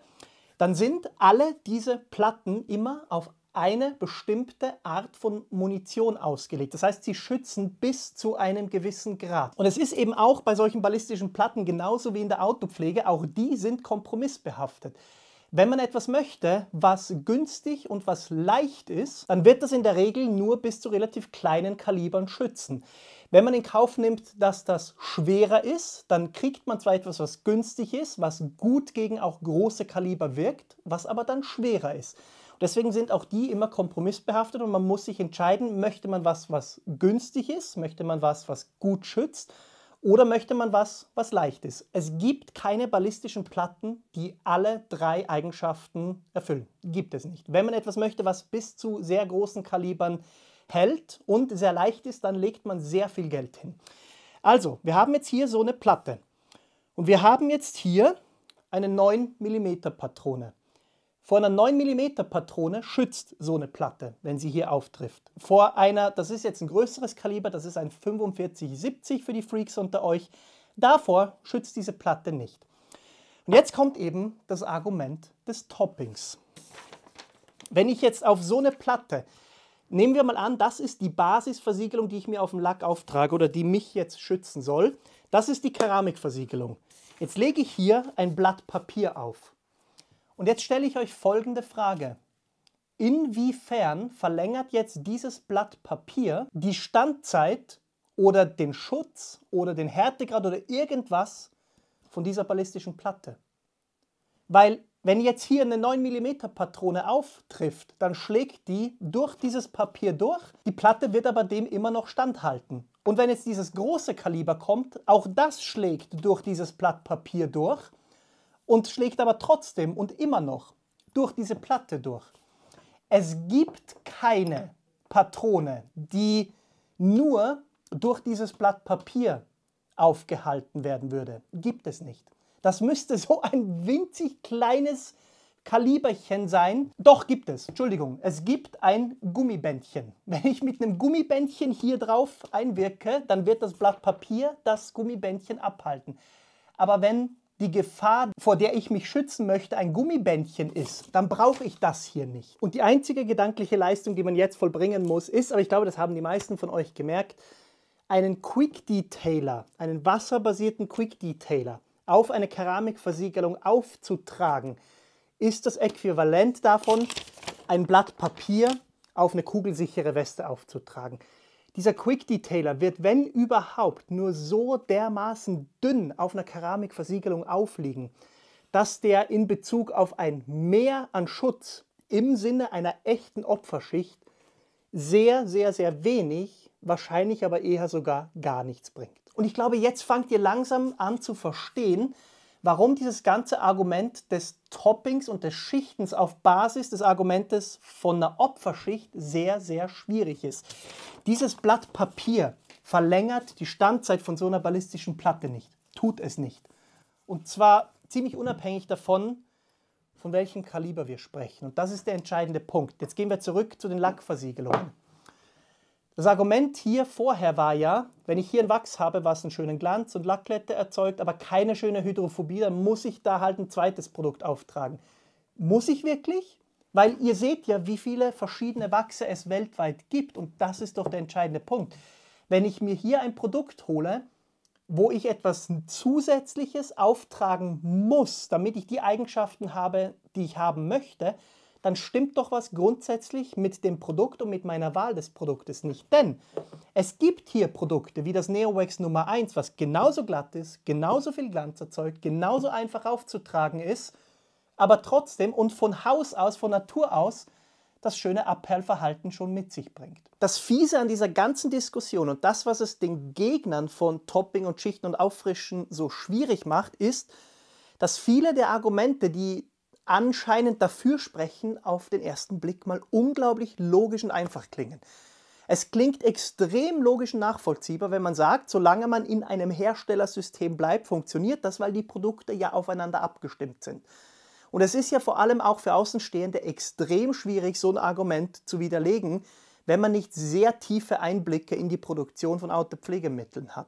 dann sind alle diese Platten immer auf eine bestimmte Art von Munition ausgelegt. Das heißt, sie schützen bis zu einem gewissen Grad. Und es ist eben auch bei solchen ballistischen Platten genauso wie in der Autopflege, auch die sind kompromissbehaftet. Wenn man etwas möchte, was günstig und was leicht ist, dann wird das in der Regel nur bis zu relativ kleinen Kalibern schützen. Wenn man in Kauf nimmt, dass das schwerer ist, dann kriegt man zwar etwas, was günstig ist, was gut gegen auch große Kaliber wirkt, was aber dann schwerer ist. deswegen sind auch die immer kompromissbehaftet und man muss sich entscheiden, möchte man was, was günstig ist, möchte man was, was gut schützt oder möchte man was, was leicht ist? Es gibt keine ballistischen Platten, die alle drei Eigenschaften erfüllen. Gibt es nicht. Wenn man etwas möchte, was bis zu sehr großen Kalibern hält und sehr leicht ist, dann legt man sehr viel Geld hin. Also, wir haben jetzt hier so eine Platte und wir haben jetzt hier eine 9 mm Patrone. Vor einer 9 mm Patrone schützt so eine Platte, wenn sie hier auftrifft. Vor einer, das ist jetzt ein größeres Kaliber, das ist ein 45-70 für die Freaks unter euch, davor schützt diese Platte nicht. Und jetzt kommt eben das Argument des Toppings. Wenn ich jetzt auf so eine Platte Nehmen wir mal an, das ist die Basisversiegelung, die ich mir auf dem Lack auftrage oder die mich jetzt schützen soll. Das ist die Keramikversiegelung. Jetzt lege ich hier ein Blatt Papier auf. Und jetzt stelle ich euch folgende Frage. Inwiefern verlängert jetzt dieses Blatt Papier die Standzeit oder den Schutz oder den Härtegrad oder irgendwas von dieser ballistischen Platte? Weil wenn jetzt hier eine 9 mm Patrone auftrifft, dann schlägt die durch dieses Papier durch. Die Platte wird aber dem immer noch standhalten. Und wenn jetzt dieses große Kaliber kommt, auch das schlägt durch dieses Blatt Papier durch und schlägt aber trotzdem und immer noch durch diese Platte durch. Es gibt keine Patrone, die nur durch dieses Blatt Papier aufgehalten werden würde. Gibt es nicht. Das müsste so ein winzig kleines Kaliberchen sein. Doch gibt es, Entschuldigung, es gibt ein Gummibändchen. Wenn ich mit einem Gummibändchen hier drauf einwirke, dann wird das Blatt Papier das Gummibändchen abhalten. Aber wenn die Gefahr, vor der ich mich schützen möchte, ein Gummibändchen ist, dann brauche ich das hier nicht. Und die einzige gedankliche Leistung, die man jetzt vollbringen muss, ist, aber ich glaube, das haben die meisten von euch gemerkt, einen Quick Detailer, einen wasserbasierten Quick Detailer auf eine Keramikversiegelung aufzutragen, ist das Äquivalent davon, ein Blatt Papier auf eine kugelsichere Weste aufzutragen. Dieser Quick Detailer wird, wenn überhaupt, nur so dermaßen dünn auf einer Keramikversiegelung aufliegen, dass der in Bezug auf ein Mehr an Schutz im Sinne einer echten Opferschicht sehr, sehr, sehr wenig, wahrscheinlich aber eher sogar gar nichts bringt. Und ich glaube, jetzt fangt ihr langsam an zu verstehen, warum dieses ganze Argument des Toppings und des Schichtens auf Basis des Argumentes von einer Opferschicht sehr, sehr schwierig ist. Dieses Blatt Papier verlängert die Standzeit von so einer ballistischen Platte nicht. Tut es nicht. Und zwar ziemlich unabhängig davon, von welchem Kaliber wir sprechen. Und das ist der entscheidende Punkt. Jetzt gehen wir zurück zu den Lackversiegelungen. Das Argument hier vorher war ja, wenn ich hier ein Wachs habe, was einen schönen Glanz und Lackglätte erzeugt, aber keine schöne Hydrophobie, dann muss ich da halt ein zweites Produkt auftragen. Muss ich wirklich? Weil ihr seht ja, wie viele verschiedene Wachse es weltweit gibt und das ist doch der entscheidende Punkt. Wenn ich mir hier ein Produkt hole, wo ich etwas Zusätzliches auftragen muss, damit ich die Eigenschaften habe, die ich haben möchte, dann stimmt doch was grundsätzlich mit dem Produkt und mit meiner Wahl des Produktes nicht. Denn es gibt hier Produkte wie das Neowax Nummer 1, was genauso glatt ist, genauso viel Glanz erzeugt, genauso einfach aufzutragen ist, aber trotzdem und von Haus aus, von Natur aus, das schöne Abperlverhalten schon mit sich bringt. Das Fiese an dieser ganzen Diskussion und das, was es den Gegnern von Topping und Schichten und Auffrischen so schwierig macht, ist, dass viele der Argumente, die anscheinend dafür sprechen, auf den ersten Blick mal unglaublich logisch und einfach klingen. Es klingt extrem logisch und nachvollziehbar, wenn man sagt, solange man in einem Herstellersystem bleibt, funktioniert das, weil die Produkte ja aufeinander abgestimmt sind. Und es ist ja vor allem auch für Außenstehende extrem schwierig, so ein Argument zu widerlegen, wenn man nicht sehr tiefe Einblicke in die Produktion von Autopflegemitteln hat.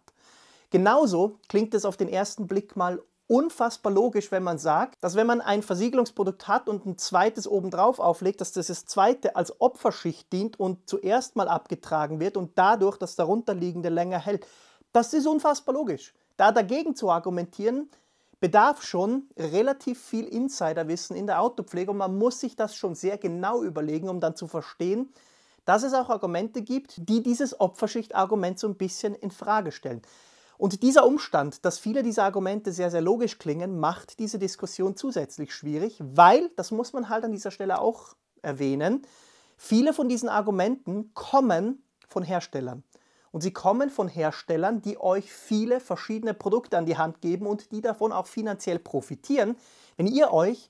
Genauso klingt es auf den ersten Blick mal unfassbar logisch, wenn man sagt, dass wenn man ein Versiegelungsprodukt hat und ein zweites obendrauf auflegt, dass das zweite als Opferschicht dient und zuerst mal abgetragen wird und dadurch das darunterliegende länger hält. Das ist unfassbar logisch. Da dagegen zu argumentieren, bedarf schon relativ viel Insiderwissen in der Autopflege und man muss sich das schon sehr genau überlegen, um dann zu verstehen, dass es auch Argumente gibt, die dieses Opferschicht-Argument so ein bisschen in Frage stellen. Und dieser Umstand, dass viele dieser Argumente sehr, sehr logisch klingen, macht diese Diskussion zusätzlich schwierig, weil, das muss man halt an dieser Stelle auch erwähnen, viele von diesen Argumenten kommen von Herstellern. Und sie kommen von Herstellern, die euch viele verschiedene Produkte an die Hand geben und die davon auch finanziell profitieren, wenn ihr euch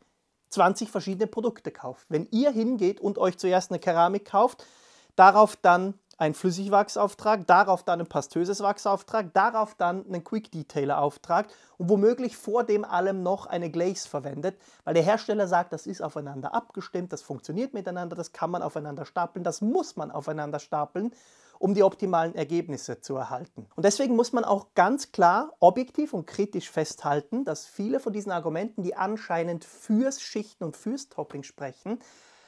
20 verschiedene Produkte kauft. Wenn ihr hingeht und euch zuerst eine Keramik kauft, darauf dann einen Flüssigwachsauftrag, darauf dann ein pastöses Wachsauftrag, darauf dann einen Quick Detailer Auftrag und womöglich vor dem allem noch eine Glaze verwendet, weil der Hersteller sagt, das ist aufeinander abgestimmt, das funktioniert miteinander, das kann man aufeinander stapeln, das muss man aufeinander stapeln um die optimalen Ergebnisse zu erhalten. Und deswegen muss man auch ganz klar, objektiv und kritisch festhalten, dass viele von diesen Argumenten, die anscheinend fürs Schichten und fürs Topping sprechen,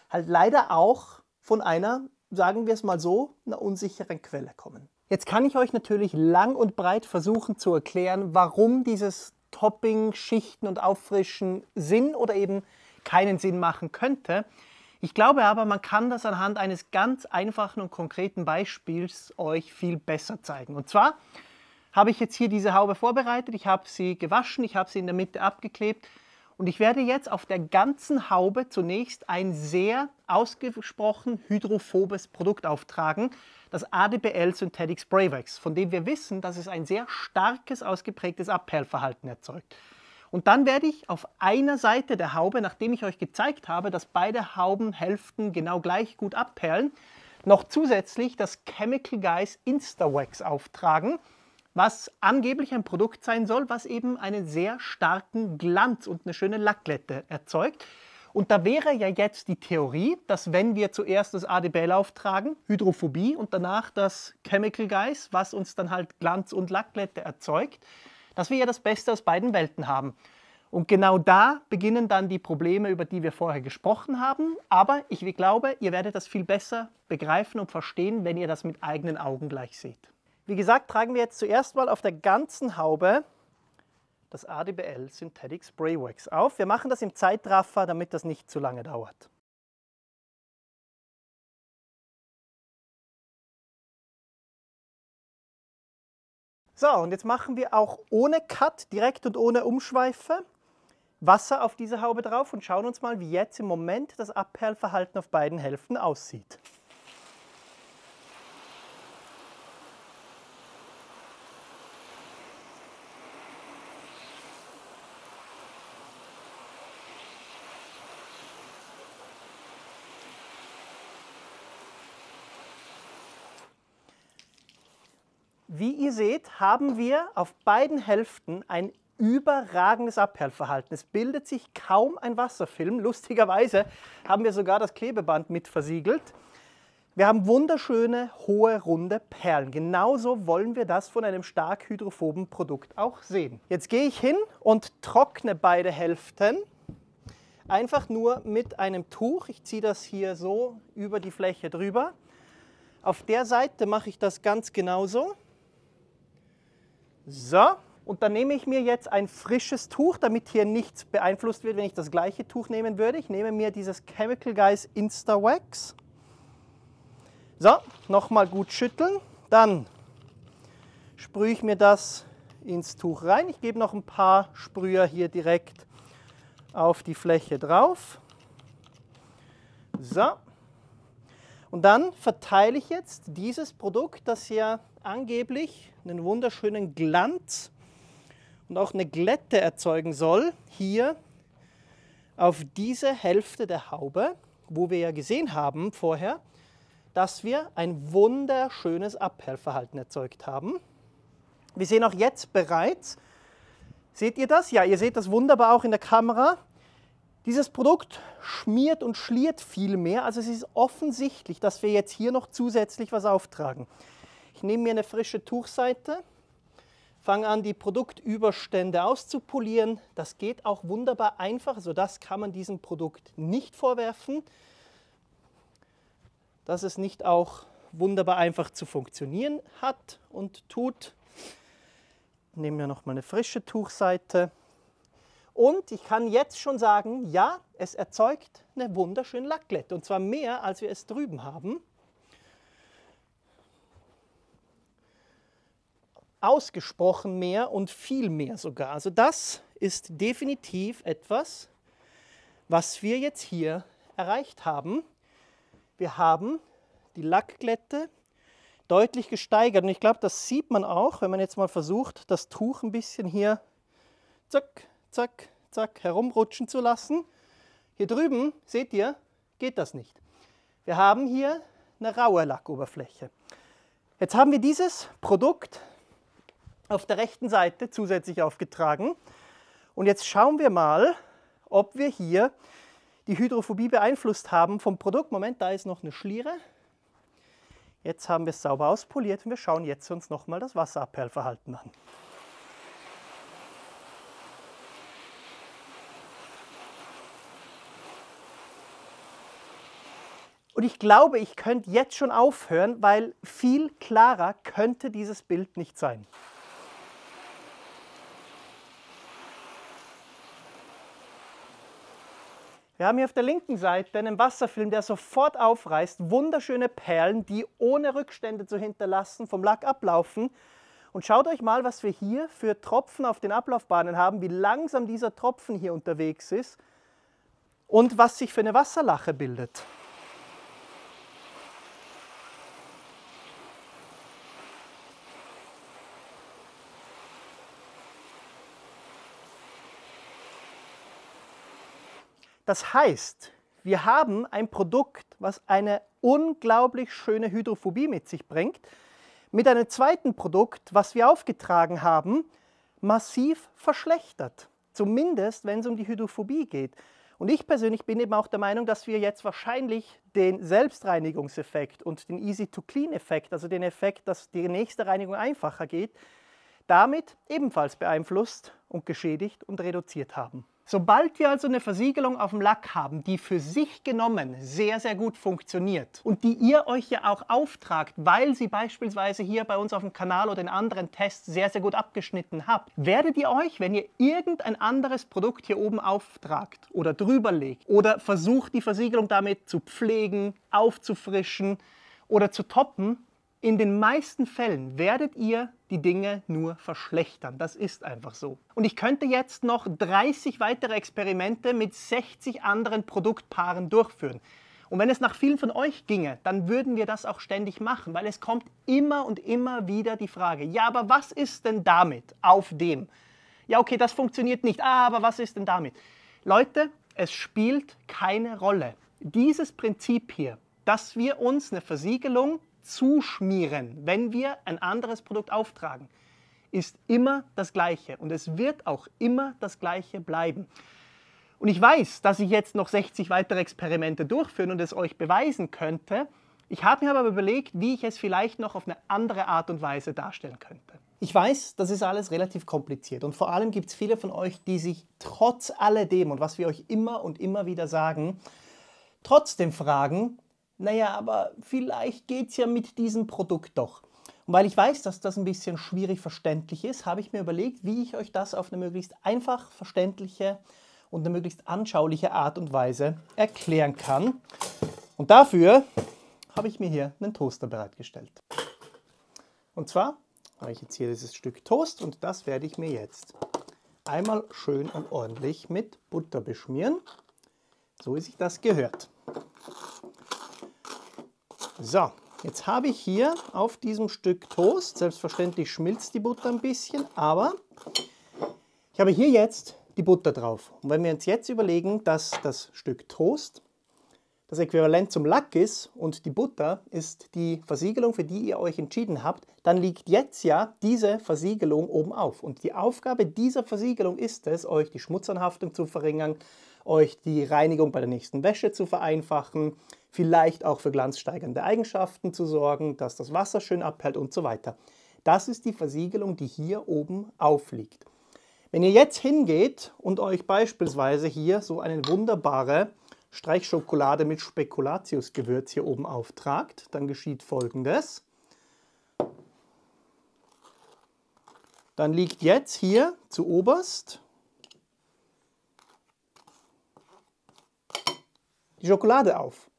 halt leider auch von einer sagen wir es mal so, einer unsicheren Quelle kommen. Jetzt kann ich euch natürlich lang und breit versuchen zu erklären, warum dieses Topping, Schichten und Auffrischen Sinn oder eben keinen Sinn machen könnte. Ich glaube aber, man kann das anhand eines ganz einfachen und konkreten Beispiels euch viel besser zeigen. Und zwar habe ich jetzt hier diese Haube vorbereitet, ich habe sie gewaschen, ich habe sie in der Mitte abgeklebt, und ich werde jetzt auf der ganzen Haube zunächst ein sehr ausgesprochen hydrophobes Produkt auftragen, das ADBL Synthetic Spraywax, von dem wir wissen, dass es ein sehr starkes, ausgeprägtes Abperlverhalten erzeugt. Und dann werde ich auf einer Seite der Haube, nachdem ich euch gezeigt habe, dass beide Haubenhälften genau gleich gut abperlen, noch zusätzlich das Chemical Guys Instawax auftragen was angeblich ein Produkt sein soll, was eben einen sehr starken Glanz und eine schöne Lackglätte erzeugt. Und da wäre ja jetzt die Theorie, dass wenn wir zuerst das ADBL auftragen, Hydrophobie und danach das Chemical Guys, was uns dann halt Glanz und Lackglätte erzeugt, dass wir ja das Beste aus beiden Welten haben. Und genau da beginnen dann die Probleme, über die wir vorher gesprochen haben. Aber ich glaube, ihr werdet das viel besser begreifen und verstehen, wenn ihr das mit eigenen Augen gleich seht. Wie gesagt, tragen wir jetzt zuerst mal auf der ganzen Haube das ADBL Synthetic Spray Wax auf. Wir machen das im Zeitraffer, damit das nicht zu lange dauert. So, und jetzt machen wir auch ohne Cut, direkt und ohne Umschweife, Wasser auf diese Haube drauf und schauen uns mal, wie jetzt im Moment das Abperlverhalten auf beiden Hälften aussieht. Wie ihr seht, haben wir auf beiden Hälften ein überragendes Abperlverhalten. Es bildet sich kaum ein Wasserfilm. Lustigerweise haben wir sogar das Klebeband mit versiegelt. Wir haben wunderschöne, hohe, runde Perlen. Genauso wollen wir das von einem stark hydrophoben Produkt auch sehen. Jetzt gehe ich hin und trockne beide Hälften. Einfach nur mit einem Tuch. Ich ziehe das hier so über die Fläche drüber. Auf der Seite mache ich das ganz genauso. So. Und dann nehme ich mir jetzt ein frisches Tuch, damit hier nichts beeinflusst wird, wenn ich das gleiche Tuch nehmen würde. Ich nehme mir dieses Chemical Guys Insta Wax. So, nochmal gut schütteln. Dann sprühe ich mir das ins Tuch rein. Ich gebe noch ein paar Sprüher hier direkt auf die Fläche drauf. So. Und dann verteile ich jetzt dieses Produkt, das hier angeblich einen wunderschönen Glanz und auch eine Glätte erzeugen soll, hier auf diese Hälfte der Haube, wo wir ja gesehen haben vorher, dass wir ein wunderschönes Abperlverhalten erzeugt haben. Wir sehen auch jetzt bereits, seht ihr das? Ja, ihr seht das wunderbar auch in der Kamera. Dieses Produkt schmiert und schliert viel mehr, also es ist offensichtlich, dass wir jetzt hier noch zusätzlich was auftragen. Ich nehme mir eine frische Tuchseite, fange an, die Produktüberstände auszupolieren. Das geht auch wunderbar einfach, sodass kann man diesem Produkt nicht vorwerfen, dass es nicht auch wunderbar einfach zu funktionieren hat und tut. Ich nehme mir nochmal eine frische Tuchseite. Und ich kann jetzt schon sagen, ja, es erzeugt eine wunderschöne Lackglätte. Und zwar mehr, als wir es drüben haben. ausgesprochen mehr und viel mehr sogar. Also das ist definitiv etwas, was wir jetzt hier erreicht haben. Wir haben die Lackglätte deutlich gesteigert. Und ich glaube, das sieht man auch, wenn man jetzt mal versucht, das Tuch ein bisschen hier zack, zack, zack herumrutschen zu lassen. Hier drüben, seht ihr, geht das nicht. Wir haben hier eine raue Lackoberfläche. Jetzt haben wir dieses Produkt auf der rechten Seite zusätzlich aufgetragen. Und jetzt schauen wir mal, ob wir hier die Hydrophobie beeinflusst haben vom Produkt. Moment, da ist noch eine Schliere. Jetzt haben wir es sauber auspoliert und wir schauen jetzt uns nochmal das Wasserabperlverhalten an. Und ich glaube, ich könnte jetzt schon aufhören, weil viel klarer könnte dieses Bild nicht sein. Wir haben hier auf der linken Seite einen Wasserfilm, der sofort aufreißt. Wunderschöne Perlen, die ohne Rückstände zu hinterlassen vom Lack ablaufen. Und schaut euch mal, was wir hier für Tropfen auf den Ablaufbahnen haben, wie langsam dieser Tropfen hier unterwegs ist und was sich für eine Wasserlache bildet. Das heißt, wir haben ein Produkt, was eine unglaublich schöne Hydrophobie mit sich bringt, mit einem zweiten Produkt, was wir aufgetragen haben, massiv verschlechtert. Zumindest, wenn es um die Hydrophobie geht. Und ich persönlich bin eben auch der Meinung, dass wir jetzt wahrscheinlich den Selbstreinigungseffekt und den Easy-to-Clean-Effekt, also den Effekt, dass die nächste Reinigung einfacher geht, damit ebenfalls beeinflusst und geschädigt und reduziert haben. Sobald wir also eine Versiegelung auf dem Lack haben, die für sich genommen sehr, sehr gut funktioniert und die ihr euch ja auch auftragt, weil sie beispielsweise hier bei uns auf dem Kanal oder in anderen Tests sehr, sehr gut abgeschnitten habt, werdet ihr euch, wenn ihr irgendein anderes Produkt hier oben auftragt oder drüber legt oder versucht, die Versiegelung damit zu pflegen, aufzufrischen oder zu toppen, in den meisten Fällen werdet ihr die Dinge nur verschlechtern. Das ist einfach so. Und ich könnte jetzt noch 30 weitere Experimente mit 60 anderen Produktpaaren durchführen. Und wenn es nach vielen von euch ginge, dann würden wir das auch ständig machen, weil es kommt immer und immer wieder die Frage, ja, aber was ist denn damit auf dem? Ja, okay, das funktioniert nicht, ah, aber was ist denn damit? Leute, es spielt keine Rolle. Dieses Prinzip hier, dass wir uns eine Versiegelung zuschmieren, wenn wir ein anderes Produkt auftragen, ist immer das gleiche und es wird auch immer das gleiche bleiben. Und ich weiß, dass ich jetzt noch 60 weitere Experimente durchführen und es euch beweisen könnte. Ich habe mir aber überlegt, wie ich es vielleicht noch auf eine andere Art und Weise darstellen könnte. Ich weiß, das ist alles relativ kompliziert und vor allem gibt es viele von euch, die sich trotz alledem und was wir euch immer und immer wieder sagen, trotzdem fragen, naja, aber vielleicht geht es ja mit diesem Produkt doch. Und weil ich weiß, dass das ein bisschen schwierig verständlich ist, habe ich mir überlegt, wie ich euch das auf eine möglichst einfach verständliche und eine möglichst anschauliche Art und Weise erklären kann. Und dafür habe ich mir hier einen Toaster bereitgestellt. Und zwar habe ich jetzt hier dieses Stück Toast und das werde ich mir jetzt einmal schön und ordentlich mit Butter beschmieren, so wie sich das gehört. So, jetzt habe ich hier auf diesem Stück Toast, selbstverständlich schmilzt die Butter ein bisschen, aber ich habe hier jetzt die Butter drauf. Und wenn wir uns jetzt überlegen, dass das Stück Toast das Äquivalent zum Lack ist und die Butter ist die Versiegelung, für die ihr euch entschieden habt, dann liegt jetzt ja diese Versiegelung oben auf. Und die Aufgabe dieser Versiegelung ist es, euch die Schmutzanhaftung zu verringern, euch die Reinigung bei der nächsten Wäsche zu vereinfachen, vielleicht auch für glanzsteigernde Eigenschaften zu sorgen, dass das Wasser schön abhält und so weiter. Das ist die Versiegelung, die hier oben aufliegt. Wenn ihr jetzt hingeht und euch beispielsweise hier so eine wunderbare Streichschokolade mit Spekulatiusgewürz hier oben auftragt, dann geschieht folgendes. Dann liegt jetzt hier zu oberst die Schokolade auf.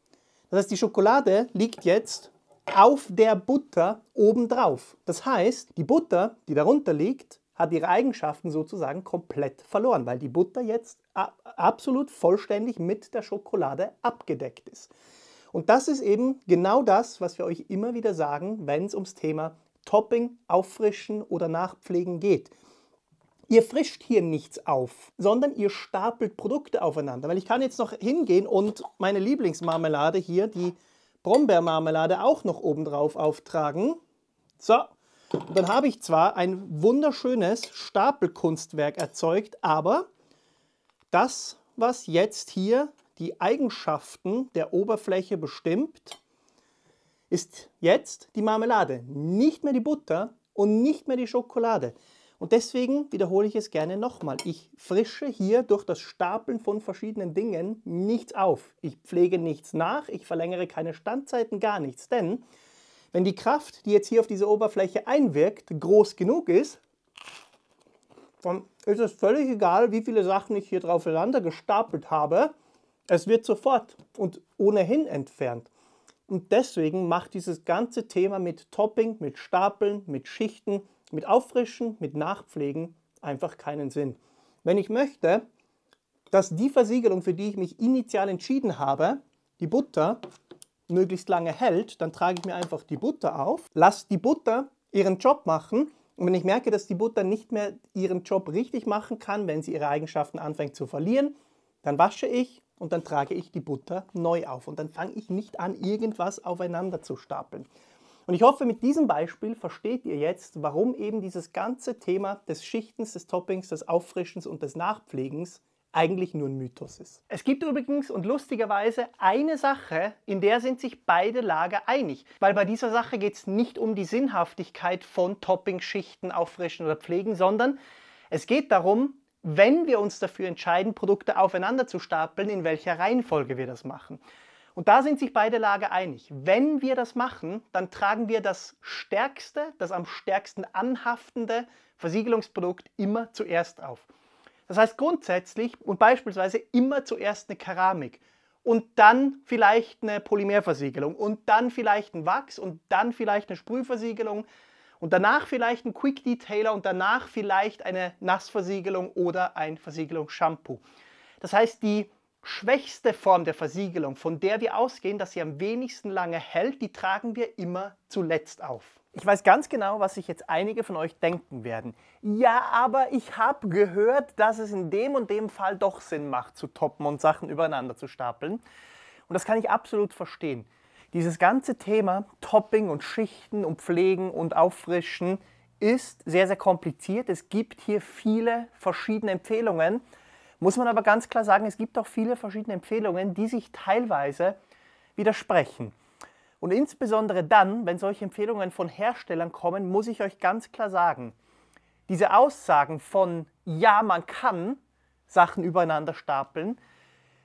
Das heißt, die Schokolade liegt jetzt auf der Butter obendrauf. Das heißt, die Butter, die darunter liegt, hat ihre Eigenschaften sozusagen komplett verloren, weil die Butter jetzt absolut vollständig mit der Schokolade abgedeckt ist. Und das ist eben genau das, was wir euch immer wieder sagen, wenn es ums Thema Topping, Auffrischen oder Nachpflegen geht. Ihr frischt hier nichts auf, sondern ihr stapelt Produkte aufeinander. Weil ich kann jetzt noch hingehen und meine Lieblingsmarmelade hier, die Brombeermarmelade, auch noch oben drauf auftragen. So, und dann habe ich zwar ein wunderschönes Stapelkunstwerk erzeugt, aber das, was jetzt hier die Eigenschaften der Oberfläche bestimmt, ist jetzt die Marmelade, nicht mehr die Butter und nicht mehr die Schokolade. Und deswegen wiederhole ich es gerne nochmal. Ich frische hier durch das Stapeln von verschiedenen Dingen nichts auf. Ich pflege nichts nach, ich verlängere keine Standzeiten, gar nichts. Denn wenn die Kraft, die jetzt hier auf diese Oberfläche einwirkt, groß genug ist, dann ist es völlig egal, wie viele Sachen ich hier drauf draufeinander gestapelt habe. Es wird sofort und ohnehin entfernt. Und deswegen macht dieses ganze Thema mit Topping, mit Stapeln, mit Schichten mit Auffrischen, mit Nachpflegen einfach keinen Sinn. Wenn ich möchte, dass die Versiegelung, für die ich mich initial entschieden habe, die Butter, möglichst lange hält, dann trage ich mir einfach die Butter auf, lasse die Butter ihren Job machen und wenn ich merke, dass die Butter nicht mehr ihren Job richtig machen kann, wenn sie ihre Eigenschaften anfängt zu verlieren, dann wasche ich und dann trage ich die Butter neu auf und dann fange ich nicht an, irgendwas aufeinander zu stapeln. Und ich hoffe, mit diesem Beispiel versteht ihr jetzt, warum eben dieses ganze Thema des Schichtens, des Toppings, des Auffrischens und des Nachpflegens eigentlich nur ein Mythos ist. Es gibt übrigens und lustigerweise eine Sache, in der sind sich beide Lager einig, weil bei dieser Sache geht es nicht um die Sinnhaftigkeit von Topping, Schichten, Auffrischen oder Pflegen, sondern es geht darum, wenn wir uns dafür entscheiden, Produkte aufeinander zu stapeln, in welcher Reihenfolge wir das machen. Und da sind sich beide Lager einig. Wenn wir das machen, dann tragen wir das stärkste, das am stärksten anhaftende Versiegelungsprodukt immer zuerst auf. Das heißt grundsätzlich und beispielsweise immer zuerst eine Keramik und dann vielleicht eine Polymerversiegelung und dann vielleicht ein Wachs und dann vielleicht eine Sprühversiegelung und danach vielleicht ein Quick Detailer und danach vielleicht eine Nassversiegelung oder ein Versiegelungsshampoo. Das heißt, die schwächste Form der Versiegelung, von der wir ausgehen, dass sie am wenigsten lange hält, die tragen wir immer zuletzt auf. Ich weiß ganz genau, was sich jetzt einige von euch denken werden. Ja, aber ich habe gehört, dass es in dem und dem Fall doch Sinn macht, zu toppen und Sachen übereinander zu stapeln. Und das kann ich absolut verstehen. Dieses ganze Thema Topping und Schichten und Pflegen und Auffrischen ist sehr, sehr kompliziert. Es gibt hier viele verschiedene Empfehlungen. Muss man aber ganz klar sagen, es gibt auch viele verschiedene Empfehlungen, die sich teilweise widersprechen. Und insbesondere dann, wenn solche Empfehlungen von Herstellern kommen, muss ich euch ganz klar sagen, diese Aussagen von ja, man kann Sachen übereinander stapeln,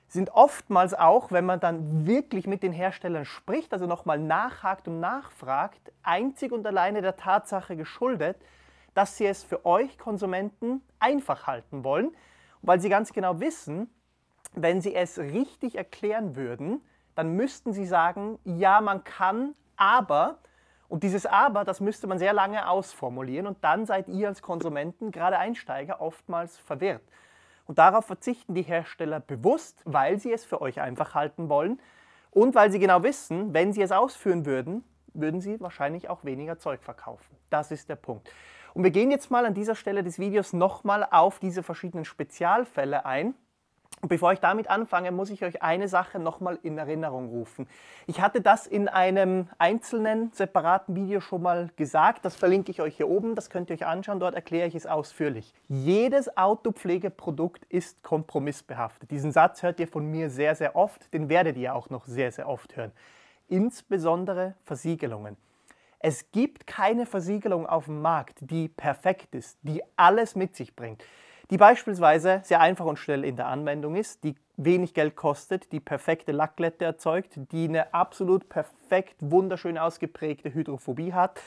sind oftmals auch, wenn man dann wirklich mit den Herstellern spricht, also nochmal nachhakt und nachfragt, einzig und alleine der Tatsache geschuldet, dass sie es für euch Konsumenten einfach halten wollen, weil sie ganz genau wissen, wenn sie es richtig erklären würden, dann müssten sie sagen, ja, man kann, aber, und dieses aber, das müsste man sehr lange ausformulieren und dann seid ihr als Konsumenten, gerade Einsteiger, oftmals verwirrt. Und darauf verzichten die Hersteller bewusst, weil sie es für euch einfach halten wollen und weil sie genau wissen, wenn sie es ausführen würden, würden sie wahrscheinlich auch weniger Zeug verkaufen. Das ist der Punkt. Und wir gehen jetzt mal an dieser Stelle des Videos nochmal auf diese verschiedenen Spezialfälle ein. Und bevor ich damit anfange, muss ich euch eine Sache nochmal in Erinnerung rufen. Ich hatte das in einem einzelnen, separaten Video schon mal gesagt. Das verlinke ich euch hier oben. Das könnt ihr euch anschauen. Dort erkläre ich es ausführlich. Jedes Autopflegeprodukt ist kompromissbehaftet. Diesen Satz hört ihr von mir sehr, sehr oft. Den werdet ihr auch noch sehr, sehr oft hören. Insbesondere Versiegelungen. Es gibt keine Versiegelung auf dem Markt, die perfekt ist, die alles mit sich bringt, die beispielsweise sehr einfach und schnell in der Anwendung ist, die wenig Geld kostet, die perfekte Lackglätte erzeugt, die eine absolut perfekt wunderschön ausgeprägte Hydrophobie hat,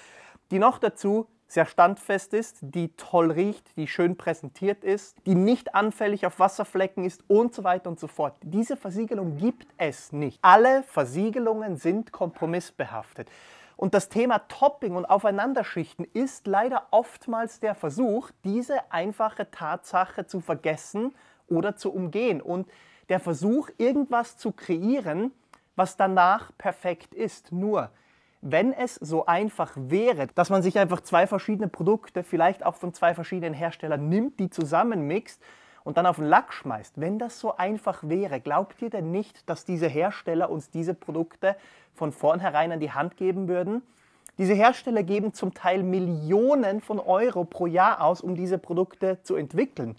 die noch dazu sehr standfest ist, die toll riecht, die schön präsentiert ist, die nicht anfällig auf Wasserflecken ist und so weiter und so fort. Diese Versiegelung gibt es nicht. Alle Versiegelungen sind kompromissbehaftet. Und das Thema Topping und Aufeinanderschichten ist leider oftmals der Versuch, diese einfache Tatsache zu vergessen oder zu umgehen und der Versuch, irgendwas zu kreieren, was danach perfekt ist. Nur, wenn es so einfach wäre, dass man sich einfach zwei verschiedene Produkte, vielleicht auch von zwei verschiedenen Herstellern nimmt, die zusammenmixt, und dann auf den Lack schmeißt, wenn das so einfach wäre, glaubt ihr denn nicht, dass diese Hersteller uns diese Produkte von vornherein an die Hand geben würden? Diese Hersteller geben zum Teil Millionen von Euro pro Jahr aus, um diese Produkte zu entwickeln.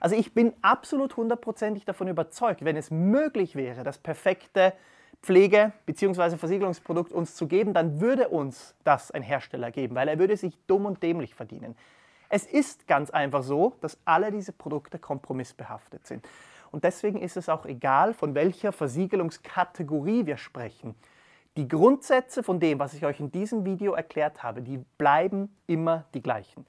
Also ich bin absolut hundertprozentig davon überzeugt, wenn es möglich wäre, das perfekte Pflege- bzw. Versiegelungsprodukt uns zu geben, dann würde uns das ein Hersteller geben, weil er würde sich dumm und dämlich verdienen. Es ist ganz einfach so, dass alle diese Produkte kompromissbehaftet sind. Und deswegen ist es auch egal, von welcher Versiegelungskategorie wir sprechen. Die Grundsätze von dem, was ich euch in diesem Video erklärt habe, die bleiben immer die gleichen.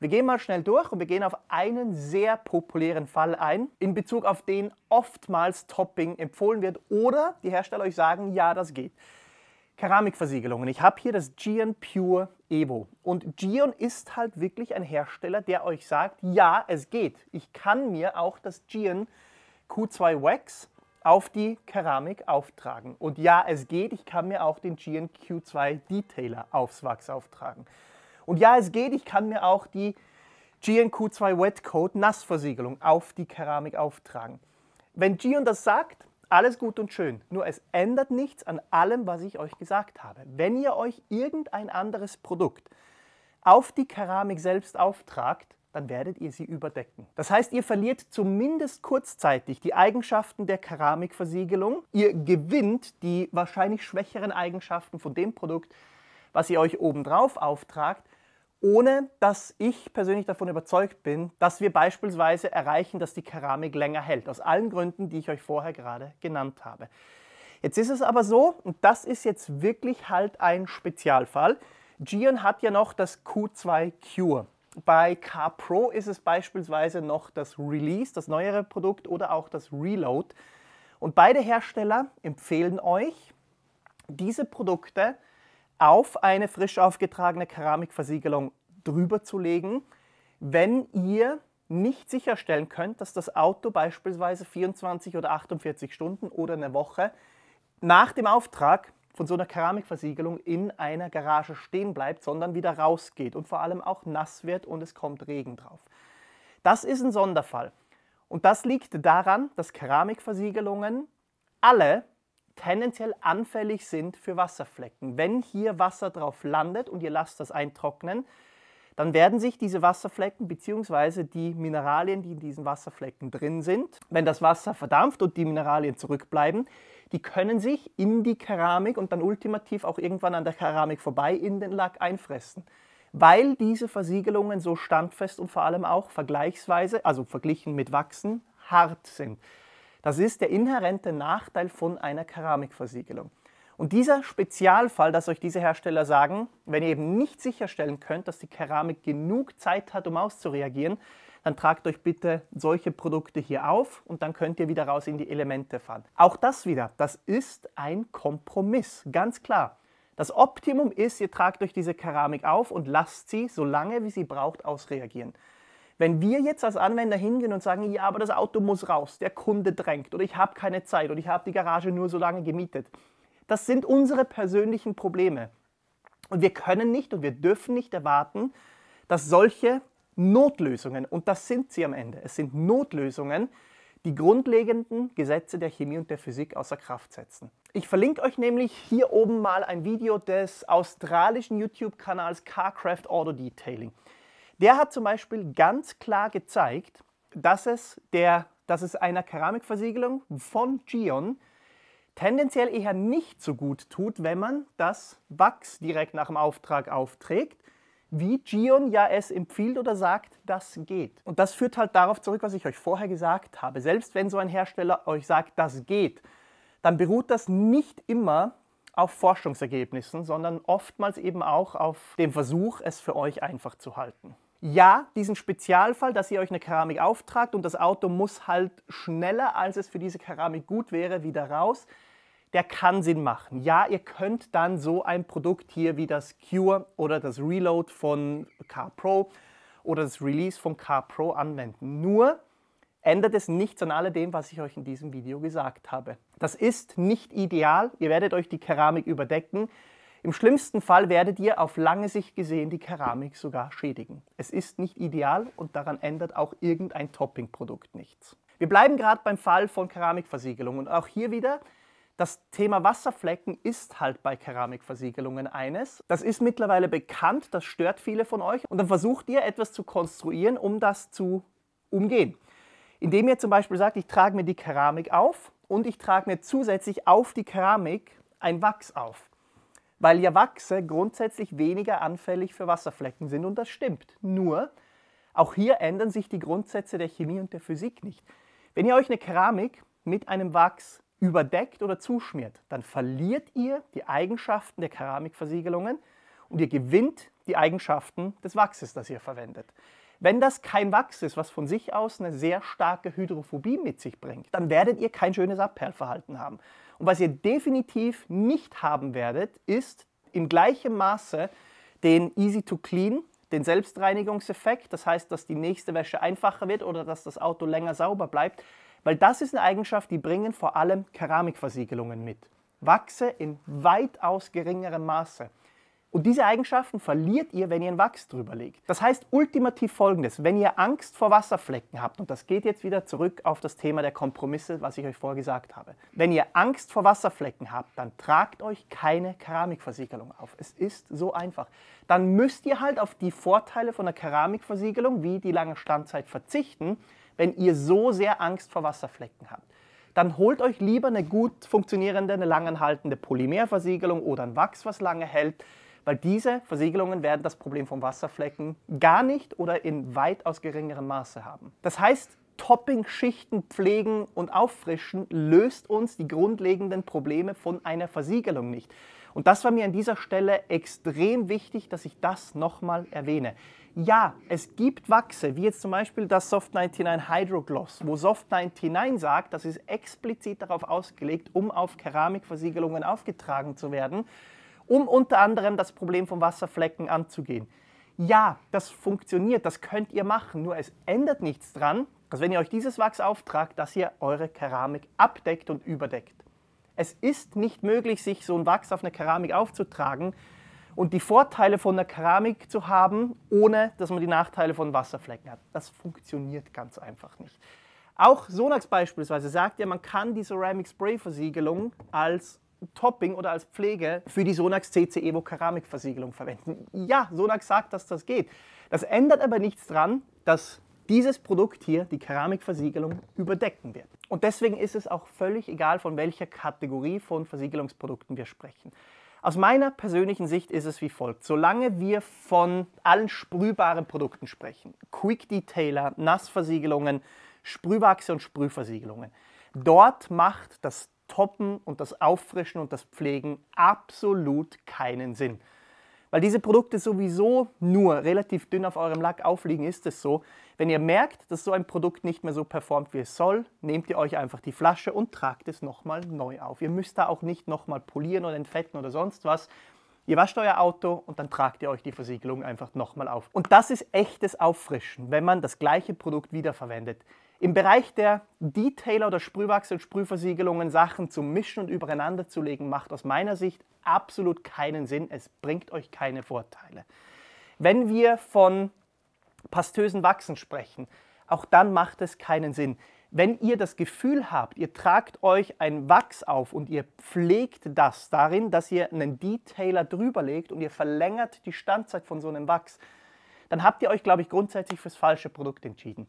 Wir gehen mal schnell durch und wir gehen auf einen sehr populären Fall ein, in Bezug auf den oftmals Topping empfohlen wird oder die Hersteller euch sagen, ja, das geht. Keramikversiegelungen. Ich habe hier das Gion Pure Evo. Und Gion ist halt wirklich ein Hersteller, der euch sagt, ja, es geht. Ich kann mir auch das Gion Q2 Wax auf die Keramik auftragen. Und ja, es geht. Ich kann mir auch den Gion Q2 Detailer aufs Wachs auftragen. Und ja, es geht. Ich kann mir auch die Gion Q2 Wet Coat Nassversiegelung auf die Keramik auftragen. Wenn Gion das sagt, alles gut und schön, nur es ändert nichts an allem, was ich euch gesagt habe. Wenn ihr euch irgendein anderes Produkt auf die Keramik selbst auftragt, dann werdet ihr sie überdecken. Das heißt, ihr verliert zumindest kurzzeitig die Eigenschaften der Keramikversiegelung. Ihr gewinnt die wahrscheinlich schwächeren Eigenschaften von dem Produkt, was ihr euch obendrauf auftragt ohne dass ich persönlich davon überzeugt bin, dass wir beispielsweise erreichen, dass die Keramik länger hält, aus allen Gründen, die ich euch vorher gerade genannt habe. Jetzt ist es aber so, und das ist jetzt wirklich halt ein Spezialfall, Gion hat ja noch das Q2 Cure. Bei CarPro ist es beispielsweise noch das Release, das neuere Produkt, oder auch das Reload. Und beide Hersteller empfehlen euch, diese Produkte auf eine frisch aufgetragene Keramikversiegelung drüber zu legen, wenn ihr nicht sicherstellen könnt, dass das Auto beispielsweise 24 oder 48 Stunden oder eine Woche nach dem Auftrag von so einer Keramikversiegelung in einer Garage stehen bleibt, sondern wieder rausgeht und vor allem auch nass wird und es kommt Regen drauf. Das ist ein Sonderfall. Und das liegt daran, dass Keramikversiegelungen alle tendenziell anfällig sind für Wasserflecken. Wenn hier Wasser drauf landet und ihr lasst das eintrocknen, dann werden sich diese Wasserflecken bzw. die Mineralien, die in diesen Wasserflecken drin sind, wenn das Wasser verdampft und die Mineralien zurückbleiben, die können sich in die Keramik und dann ultimativ auch irgendwann an der Keramik vorbei in den Lack einfressen. Weil diese Versiegelungen so standfest und vor allem auch vergleichsweise, also verglichen mit Wachsen, hart sind. Das ist der inhärente Nachteil von einer Keramikversiegelung. Und dieser Spezialfall, dass euch diese Hersteller sagen, wenn ihr eben nicht sicherstellen könnt, dass die Keramik genug Zeit hat, um auszureagieren, dann tragt euch bitte solche Produkte hier auf und dann könnt ihr wieder raus in die Elemente fahren. Auch das wieder, das ist ein Kompromiss, ganz klar. Das Optimum ist, ihr tragt euch diese Keramik auf und lasst sie, so lange wie sie braucht, ausreagieren. Wenn wir jetzt als Anwender hingehen und sagen, ja, aber das Auto muss raus, der Kunde drängt oder ich habe keine Zeit oder ich habe die Garage nur so lange gemietet, das sind unsere persönlichen Probleme. Und wir können nicht und wir dürfen nicht erwarten, dass solche Notlösungen, und das sind sie am Ende, es sind Notlösungen, die grundlegenden Gesetze der Chemie und der Physik außer Kraft setzen. Ich verlinke euch nämlich hier oben mal ein Video des australischen YouTube-Kanals Carcraft Auto Detailing. Der hat zum Beispiel ganz klar gezeigt, dass es, der, dass es einer Keramikversiegelung von Gion tendenziell eher nicht so gut tut, wenn man das Wachs direkt nach dem Auftrag aufträgt, wie Gion ja es empfiehlt oder sagt, das geht. Und das führt halt darauf zurück, was ich euch vorher gesagt habe. Selbst wenn so ein Hersteller euch sagt, das geht, dann beruht das nicht immer auf Forschungsergebnissen, sondern oftmals eben auch auf dem Versuch, es für euch einfach zu halten ja, diesen Spezialfall, dass ihr euch eine Keramik auftragt und das Auto muss halt schneller, als es für diese Keramik gut wäre, wieder raus, der kann Sinn machen. Ja, ihr könnt dann so ein Produkt hier wie das Cure oder das Reload von CarPro oder das Release von CarPro anwenden. Nur ändert es nichts an alledem, was ich euch in diesem Video gesagt habe. Das ist nicht ideal. Ihr werdet euch die Keramik überdecken. Im schlimmsten Fall werdet ihr auf lange Sicht gesehen die Keramik sogar schädigen. Es ist nicht ideal und daran ändert auch irgendein Toppingprodukt nichts. Wir bleiben gerade beim Fall von Keramikversiegelung und auch hier wieder, das Thema Wasserflecken ist halt bei Keramikversiegelungen eines. Das ist mittlerweile bekannt, das stört viele von euch und dann versucht ihr etwas zu konstruieren, um das zu umgehen. Indem ihr zum Beispiel sagt, ich trage mir die Keramik auf und ich trage mir zusätzlich auf die Keramik ein Wachs auf weil ja Wachse grundsätzlich weniger anfällig für Wasserflecken sind und das stimmt. Nur, auch hier ändern sich die Grundsätze der Chemie und der Physik nicht. Wenn ihr euch eine Keramik mit einem Wachs überdeckt oder zuschmiert, dann verliert ihr die Eigenschaften der Keramikversiegelungen und ihr gewinnt die Eigenschaften des Wachses, das ihr verwendet. Wenn das kein Wachs ist, was von sich aus eine sehr starke Hydrophobie mit sich bringt, dann werdet ihr kein schönes Abperlverhalten haben. Und was ihr definitiv nicht haben werdet, ist im gleichen Maße den Easy to Clean, den Selbstreinigungseffekt, das heißt, dass die nächste Wäsche einfacher wird oder dass das Auto länger sauber bleibt, weil das ist eine Eigenschaft, die bringen vor allem Keramikversiegelungen mit. Wachse in weitaus geringerem Maße. Und diese Eigenschaften verliert ihr, wenn ihr ein Wachs drüber legt. Das heißt ultimativ folgendes, wenn ihr Angst vor Wasserflecken habt, und das geht jetzt wieder zurück auf das Thema der Kompromisse, was ich euch vorher gesagt habe. Wenn ihr Angst vor Wasserflecken habt, dann tragt euch keine Keramikversiegelung auf. Es ist so einfach. Dann müsst ihr halt auf die Vorteile von der Keramikversiegelung, wie die lange Standzeit, verzichten, wenn ihr so sehr Angst vor Wasserflecken habt dann holt euch lieber eine gut funktionierende, eine langanhaltende Polymerversiegelung oder ein Wachs, was lange hält weil diese Versiegelungen werden das Problem von Wasserflecken gar nicht oder in weitaus geringerem Maße haben. Das heißt, Topping-Schichten pflegen und auffrischen löst uns die grundlegenden Probleme von einer Versiegelung nicht. Und das war mir an dieser Stelle extrem wichtig, dass ich das nochmal erwähne. Ja, es gibt Wachse, wie jetzt zum Beispiel das Soft 99 Hydrogloss, wo Soft 99 sagt, das ist explizit darauf ausgelegt, um auf Keramikversiegelungen aufgetragen zu werden um unter anderem das Problem von Wasserflecken anzugehen. Ja, das funktioniert, das könnt ihr machen, nur es ändert nichts dran, dass wenn ihr euch dieses Wachs auftragt, dass ihr eure Keramik abdeckt und überdeckt. Es ist nicht möglich, sich so ein Wachs auf eine Keramik aufzutragen und die Vorteile von der Keramik zu haben, ohne dass man die Nachteile von Wasserflecken hat. Das funktioniert ganz einfach nicht. Auch Sonax beispielsweise sagt ja, man kann die Ceramic Spray Versiegelung als Topping oder als Pflege für die Sonax CC Evo Keramikversiegelung verwenden. Ja, Sonax sagt, dass das geht. Das ändert aber nichts dran, dass dieses Produkt hier die Keramikversiegelung überdecken wird. Und deswegen ist es auch völlig egal, von welcher Kategorie von Versiegelungsprodukten wir sprechen. Aus meiner persönlichen Sicht ist es wie folgt. Solange wir von allen sprühbaren Produkten sprechen, Quick Detailer, Nassversiegelungen, Sprühwachse und Sprühversiegelungen, dort macht das Toppen und das Auffrischen und das Pflegen absolut keinen Sinn. Weil diese Produkte sowieso nur relativ dünn auf eurem Lack aufliegen, ist es so. Wenn ihr merkt, dass so ein Produkt nicht mehr so performt, wie es soll, nehmt ihr euch einfach die Flasche und tragt es nochmal neu auf. Ihr müsst da auch nicht nochmal polieren oder entfetten oder sonst was. Ihr wascht euer Auto und dann tragt ihr euch die Versiegelung einfach nochmal auf. Und das ist echtes Auffrischen, wenn man das gleiche Produkt wiederverwendet. Im Bereich der Detailer oder Sprühwachs- und Sprühversiegelungen Sachen zu mischen und übereinander zu legen, macht aus meiner Sicht absolut keinen Sinn. Es bringt euch keine Vorteile. Wenn wir von pastösen Wachsen sprechen, auch dann macht es keinen Sinn. Wenn ihr das Gefühl habt, ihr tragt euch ein Wachs auf und ihr pflegt das darin, dass ihr einen Detailer drüber legt und ihr verlängert die Standzeit von so einem Wachs, dann habt ihr euch, glaube ich, grundsätzlich fürs falsche Produkt entschieden.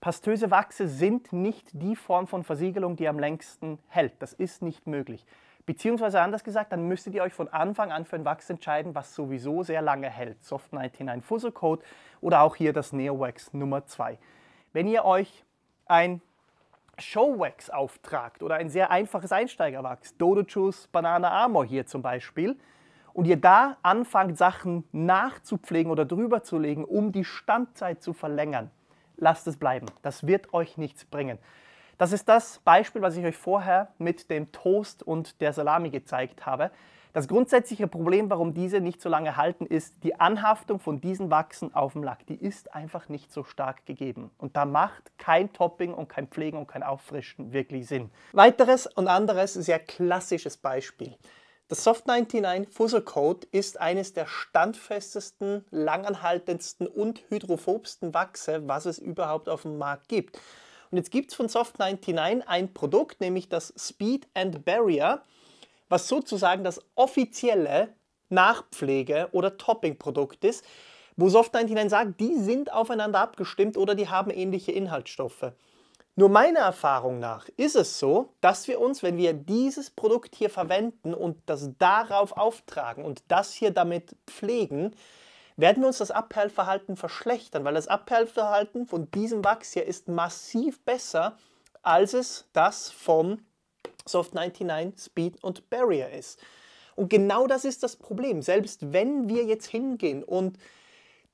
Pastöse Wachse sind nicht die Form von Versiegelung, die am längsten hält. Das ist nicht möglich. Beziehungsweise anders gesagt, dann müsstet ihr euch von Anfang an für ein Wachs entscheiden, was sowieso sehr lange hält. Soft 99 Fuzzle Coat oder auch hier das Neo Wax Nummer 2. Wenn ihr euch ein Show Wax auftragt oder ein sehr einfaches Einsteigerwachs, Dodo Juice, Banana Armor hier zum Beispiel, und ihr da anfangt, Sachen nachzupflegen oder drüber zu legen, um die Standzeit zu verlängern, lasst es bleiben. Das wird euch nichts bringen. Das ist das Beispiel, was ich euch vorher mit dem Toast und der Salami gezeigt habe. Das grundsätzliche Problem, warum diese nicht so lange halten, ist die Anhaftung von diesen Wachsen auf dem Lack. Die ist einfach nicht so stark gegeben. Und da macht kein Topping und kein Pflegen und kein Auffrischen wirklich Sinn. Weiteres und anderes sehr klassisches Beispiel. Das Soft 99 Fusselcoat ist eines der standfestesten, langanhaltendsten und hydrophobsten Wachse, was es überhaupt auf dem Markt gibt. Und jetzt gibt es von Soft 99 ein Produkt, nämlich das Speed and Barrier, was sozusagen das offizielle Nachpflege- oder Topping-Produkt ist, wo Soft 99 sagt, die sind aufeinander abgestimmt oder die haben ähnliche Inhaltsstoffe. Nur meiner Erfahrung nach ist es so, dass wir uns, wenn wir dieses Produkt hier verwenden und das darauf auftragen und das hier damit pflegen, werden wir uns das Abperlverhalten verschlechtern, weil das Abperlverhalten von diesem Wachs hier ist massiv besser, als es das von Soft 99 Speed und Barrier ist. Und genau das ist das Problem. Selbst wenn wir jetzt hingehen und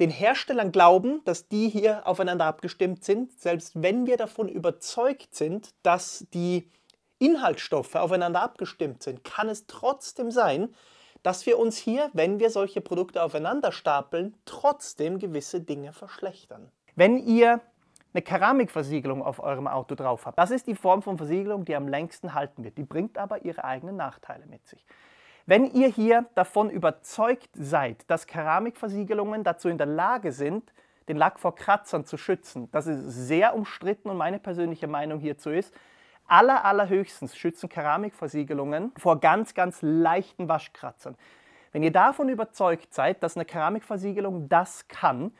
den Herstellern glauben, dass die hier aufeinander abgestimmt sind, selbst wenn wir davon überzeugt sind, dass die Inhaltsstoffe aufeinander abgestimmt sind, kann es trotzdem sein, dass wir uns hier, wenn wir solche Produkte aufeinander stapeln, trotzdem gewisse Dinge verschlechtern. Wenn ihr eine Keramikversiegelung auf eurem Auto drauf habt, das ist die Form von Versiegelung, die am längsten halten wird. Die bringt aber ihre eigenen Nachteile mit sich. Wenn ihr hier davon überzeugt seid, dass Keramikversiegelungen dazu in der Lage sind, den Lack vor Kratzern zu schützen, das ist sehr umstritten und meine persönliche Meinung hierzu ist, aller, allerhöchstens schützen Keramikversiegelungen vor ganz, ganz leichten Waschkratzern. Wenn ihr davon überzeugt seid, dass eine Keramikversiegelung das kann,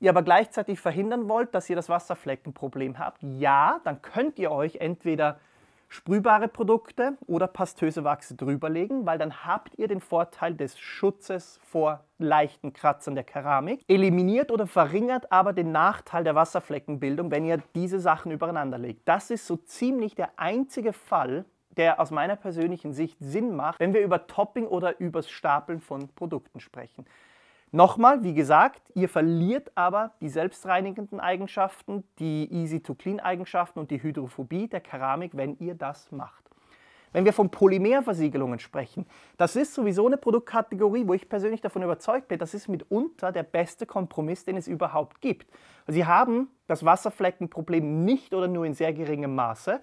ihr aber gleichzeitig verhindern wollt, dass ihr das Wasserfleckenproblem habt, ja, dann könnt ihr euch entweder sprühbare Produkte oder pastöse Wachse drüberlegen, weil dann habt ihr den Vorteil des Schutzes vor leichten Kratzern der Keramik, eliminiert oder verringert aber den Nachteil der Wasserfleckenbildung, wenn ihr diese Sachen übereinander legt. Das ist so ziemlich der einzige Fall, der aus meiner persönlichen Sicht Sinn macht, wenn wir über Topping oder übers Stapeln von Produkten sprechen. Nochmal, wie gesagt, ihr verliert aber die selbstreinigenden Eigenschaften, die Easy-to-Clean-Eigenschaften und die Hydrophobie der Keramik, wenn ihr das macht. Wenn wir von Polymerversiegelungen sprechen, das ist sowieso eine Produktkategorie, wo ich persönlich davon überzeugt bin, das ist mitunter der beste Kompromiss, den es überhaupt gibt. Sie haben das Wasserfleckenproblem nicht oder nur in sehr geringem Maße.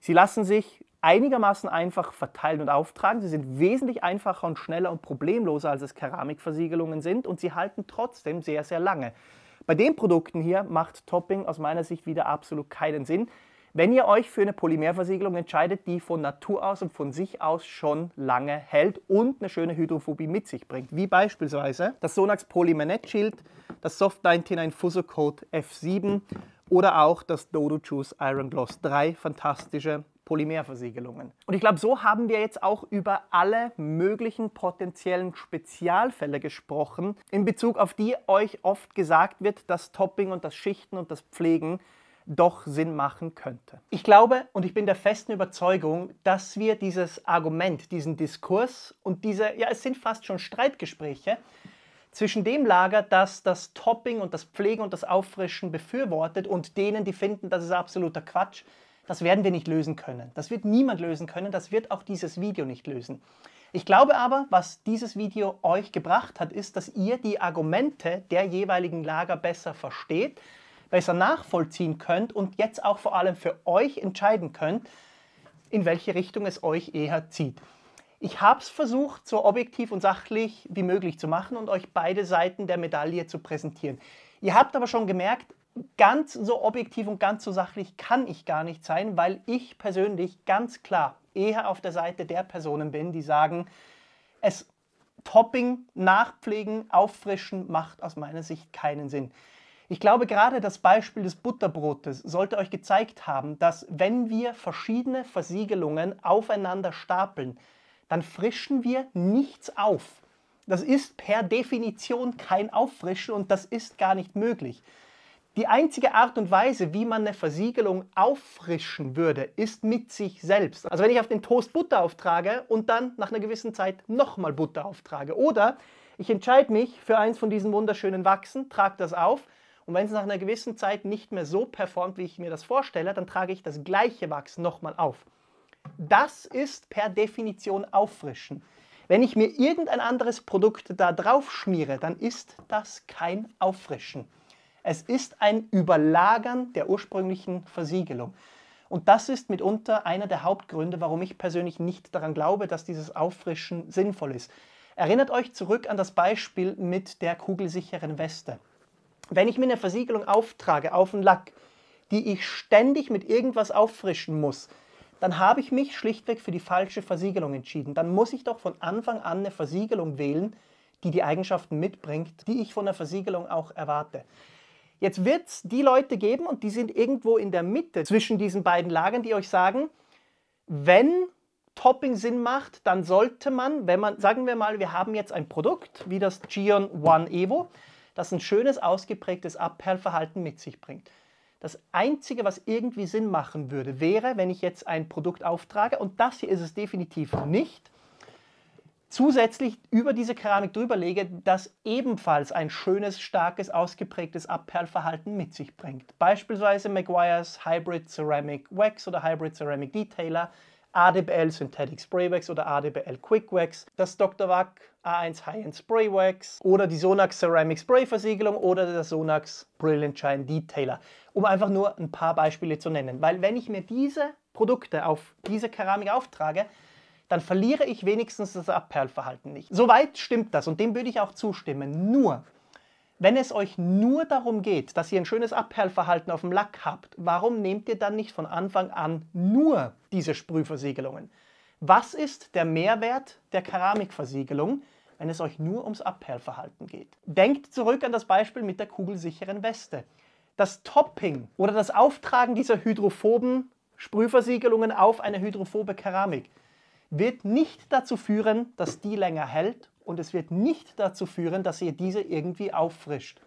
Sie lassen sich einigermaßen einfach verteilen und auftragen. Sie sind wesentlich einfacher und schneller und problemloser, als es Keramikversiegelungen sind und sie halten trotzdem sehr, sehr lange. Bei den Produkten hier macht Topping aus meiner Sicht wieder absolut keinen Sinn. Wenn ihr euch für eine Polymerversiegelung entscheidet, die von Natur aus und von sich aus schon lange hält und eine schöne Hydrophobie mit sich bringt, wie beispielsweise das Sonax Polymernet Shield, das Soft 99 Fuzzle Coat F7 oder auch das Dodo Juice Iron Gloss 3, fantastische Polymerversiegelungen. Und ich glaube, so haben wir jetzt auch über alle möglichen potenziellen Spezialfälle gesprochen, in Bezug auf die euch oft gesagt wird, dass Topping und das Schichten und das Pflegen doch Sinn machen könnte. Ich glaube und ich bin der festen Überzeugung, dass wir dieses Argument, diesen Diskurs und diese, ja, es sind fast schon Streitgespräche zwischen dem Lager, das das Topping und das Pflegen und das Auffrischen befürwortet und denen, die finden, das ist absoluter Quatsch, das werden wir nicht lösen können. Das wird niemand lösen können. Das wird auch dieses Video nicht lösen. Ich glaube aber, was dieses Video euch gebracht hat, ist, dass ihr die Argumente der jeweiligen Lager besser versteht, besser nachvollziehen könnt und jetzt auch vor allem für euch entscheiden könnt, in welche Richtung es euch eher zieht. Ich habe es versucht, so objektiv und sachlich wie möglich zu machen und euch beide Seiten der Medaille zu präsentieren. Ihr habt aber schon gemerkt, ganz so objektiv und ganz so sachlich kann ich gar nicht sein, weil ich persönlich ganz klar eher auf der Seite der Personen bin, die sagen, es Topping, Nachpflegen, Auffrischen macht aus meiner Sicht keinen Sinn. Ich glaube, gerade das Beispiel des Butterbrotes sollte euch gezeigt haben, dass wenn wir verschiedene Versiegelungen aufeinander stapeln, dann frischen wir nichts auf. Das ist per Definition kein Auffrischen und das ist gar nicht möglich. Die einzige Art und Weise, wie man eine Versiegelung auffrischen würde, ist mit sich selbst. Also wenn ich auf den Toast Butter auftrage und dann nach einer gewissen Zeit nochmal Butter auftrage. Oder ich entscheide mich für eins von diesen wunderschönen Wachsen, trage das auf und wenn es nach einer gewissen Zeit nicht mehr so performt, wie ich mir das vorstelle, dann trage ich das gleiche Wachs nochmal auf. Das ist per Definition auffrischen. Wenn ich mir irgendein anderes Produkt da drauf schmiere, dann ist das kein Auffrischen. Es ist ein Überlagern der ursprünglichen Versiegelung. Und das ist mitunter einer der Hauptgründe, warum ich persönlich nicht daran glaube, dass dieses Auffrischen sinnvoll ist. Erinnert euch zurück an das Beispiel mit der kugelsicheren Weste. Wenn ich mir eine Versiegelung auftrage auf einen Lack, die ich ständig mit irgendwas auffrischen muss, dann habe ich mich schlichtweg für die falsche Versiegelung entschieden. Dann muss ich doch von Anfang an eine Versiegelung wählen, die die Eigenschaften mitbringt, die ich von der Versiegelung auch erwarte. Jetzt wird es die Leute geben, und die sind irgendwo in der Mitte zwischen diesen beiden Lagern, die euch sagen, wenn Topping Sinn macht, dann sollte man, wenn man, sagen wir mal, wir haben jetzt ein Produkt wie das Gion One Evo, das ein schönes, ausgeprägtes Abperlverhalten mit sich bringt. Das Einzige, was irgendwie Sinn machen würde, wäre, wenn ich jetzt ein Produkt auftrage, und das hier ist es definitiv nicht, zusätzlich über diese Keramik drüber lege, das ebenfalls ein schönes, starkes, ausgeprägtes Abperlverhalten mit sich bringt. Beispielsweise Meguiar's Hybrid Ceramic Wax oder Hybrid Ceramic Detailer, ADBL Synthetic Spray Wax oder ADBL Quick Wax, das Dr. Wack A1 High-End Spray Wax oder die Sonax Ceramic Spray Versiegelung oder der Sonax Brilliant Shine Detailer, um einfach nur ein paar Beispiele zu nennen. Weil wenn ich mir diese Produkte auf diese Keramik auftrage, dann verliere ich wenigstens das Abperlverhalten nicht. Soweit stimmt das und dem würde ich auch zustimmen. Nur, wenn es euch nur darum geht, dass ihr ein schönes Abperlverhalten auf dem Lack habt, warum nehmt ihr dann nicht von Anfang an nur diese Sprühversiegelungen? Was ist der Mehrwert der Keramikversiegelung, wenn es euch nur ums Abperlverhalten geht? Denkt zurück an das Beispiel mit der kugelsicheren Weste. Das Topping oder das Auftragen dieser hydrophoben Sprühversiegelungen auf eine hydrophobe Keramik wird nicht dazu führen, dass die länger hält und es wird nicht dazu führen, dass ihr diese irgendwie auffrischt.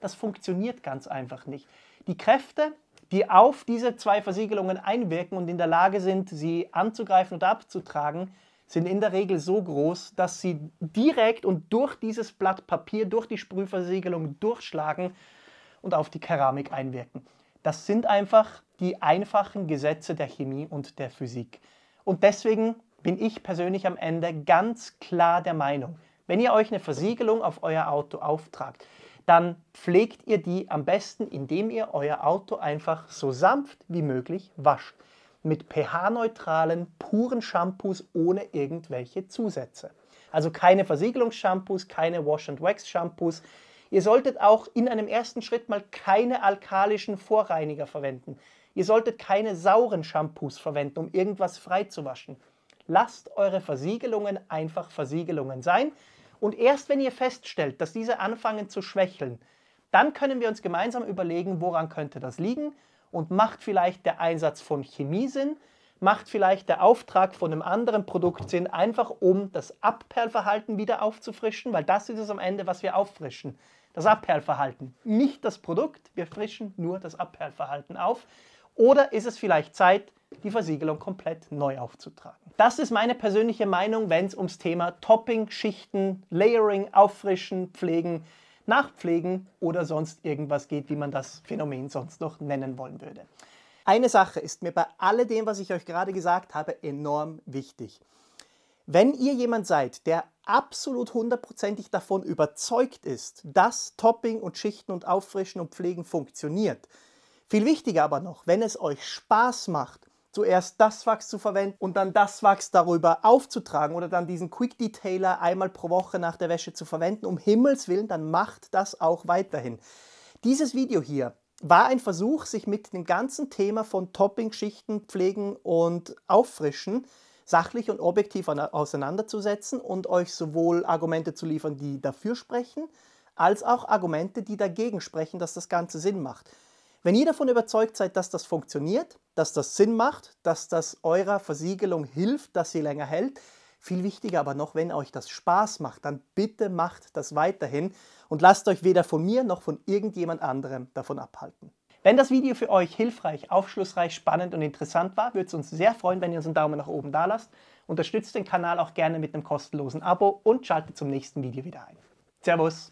Das funktioniert ganz einfach nicht. Die Kräfte, die auf diese zwei Versiegelungen einwirken und in der Lage sind, sie anzugreifen und abzutragen, sind in der Regel so groß, dass sie direkt und durch dieses Blatt Papier, durch die Sprühversiegelung durchschlagen und auf die Keramik einwirken. Das sind einfach die einfachen Gesetze der Chemie und der Physik. Und deswegen bin ich persönlich am Ende ganz klar der Meinung, wenn ihr euch eine Versiegelung auf euer Auto auftragt, dann pflegt ihr die am besten, indem ihr euer Auto einfach so sanft wie möglich wascht. Mit pH-neutralen, puren Shampoos ohne irgendwelche Zusätze. Also keine Versiegelungsshampoos, keine Wash-and-Wax-Shampoos. Ihr solltet auch in einem ersten Schritt mal keine alkalischen Vorreiniger verwenden. Ihr solltet keine sauren Shampoos verwenden, um irgendwas freizuwaschen. Lasst eure Versiegelungen einfach Versiegelungen sein. Und erst wenn ihr feststellt, dass diese anfangen zu schwächeln, dann können wir uns gemeinsam überlegen, woran könnte das liegen und macht vielleicht der Einsatz von Chemie Sinn, macht vielleicht der Auftrag von einem anderen Produkt Sinn, einfach um das Abperlverhalten wieder aufzufrischen, weil das ist es am Ende, was wir auffrischen. Das Abperlverhalten, nicht das Produkt, wir frischen nur das Abperlverhalten auf. Oder ist es vielleicht Zeit, die Versiegelung komplett neu aufzutragen. Das ist meine persönliche Meinung, wenn es ums Thema Topping, Schichten, Layering, Auffrischen, Pflegen, Nachpflegen oder sonst irgendwas geht, wie man das Phänomen sonst noch nennen wollen würde. Eine Sache ist mir bei all dem, was ich euch gerade gesagt habe, enorm wichtig. Wenn ihr jemand seid, der absolut hundertprozentig davon überzeugt ist, dass Topping und Schichten und Auffrischen und Pflegen funktioniert, viel wichtiger aber noch, wenn es euch Spaß macht zuerst das Wachs zu verwenden und dann das Wachs darüber aufzutragen oder dann diesen Quick Detailer einmal pro Woche nach der Wäsche zu verwenden, um Himmels Willen, dann macht das auch weiterhin. Dieses Video hier war ein Versuch, sich mit dem ganzen Thema von Topping-Schichten, Pflegen und Auffrischen sachlich und objektiv auseinanderzusetzen und euch sowohl Argumente zu liefern, die dafür sprechen, als auch Argumente, die dagegen sprechen, dass das Ganze Sinn macht. Wenn ihr davon überzeugt seid, dass das funktioniert, dass das Sinn macht, dass das eurer Versiegelung hilft, dass sie länger hält, viel wichtiger aber noch, wenn euch das Spaß macht, dann bitte macht das weiterhin und lasst euch weder von mir noch von irgendjemand anderem davon abhalten. Wenn das Video für euch hilfreich, aufschlussreich, spannend und interessant war, würde es uns sehr freuen, wenn ihr uns einen Daumen nach oben da lasst. Unterstützt den Kanal auch gerne mit einem kostenlosen Abo und schaltet zum nächsten Video wieder ein. Servus!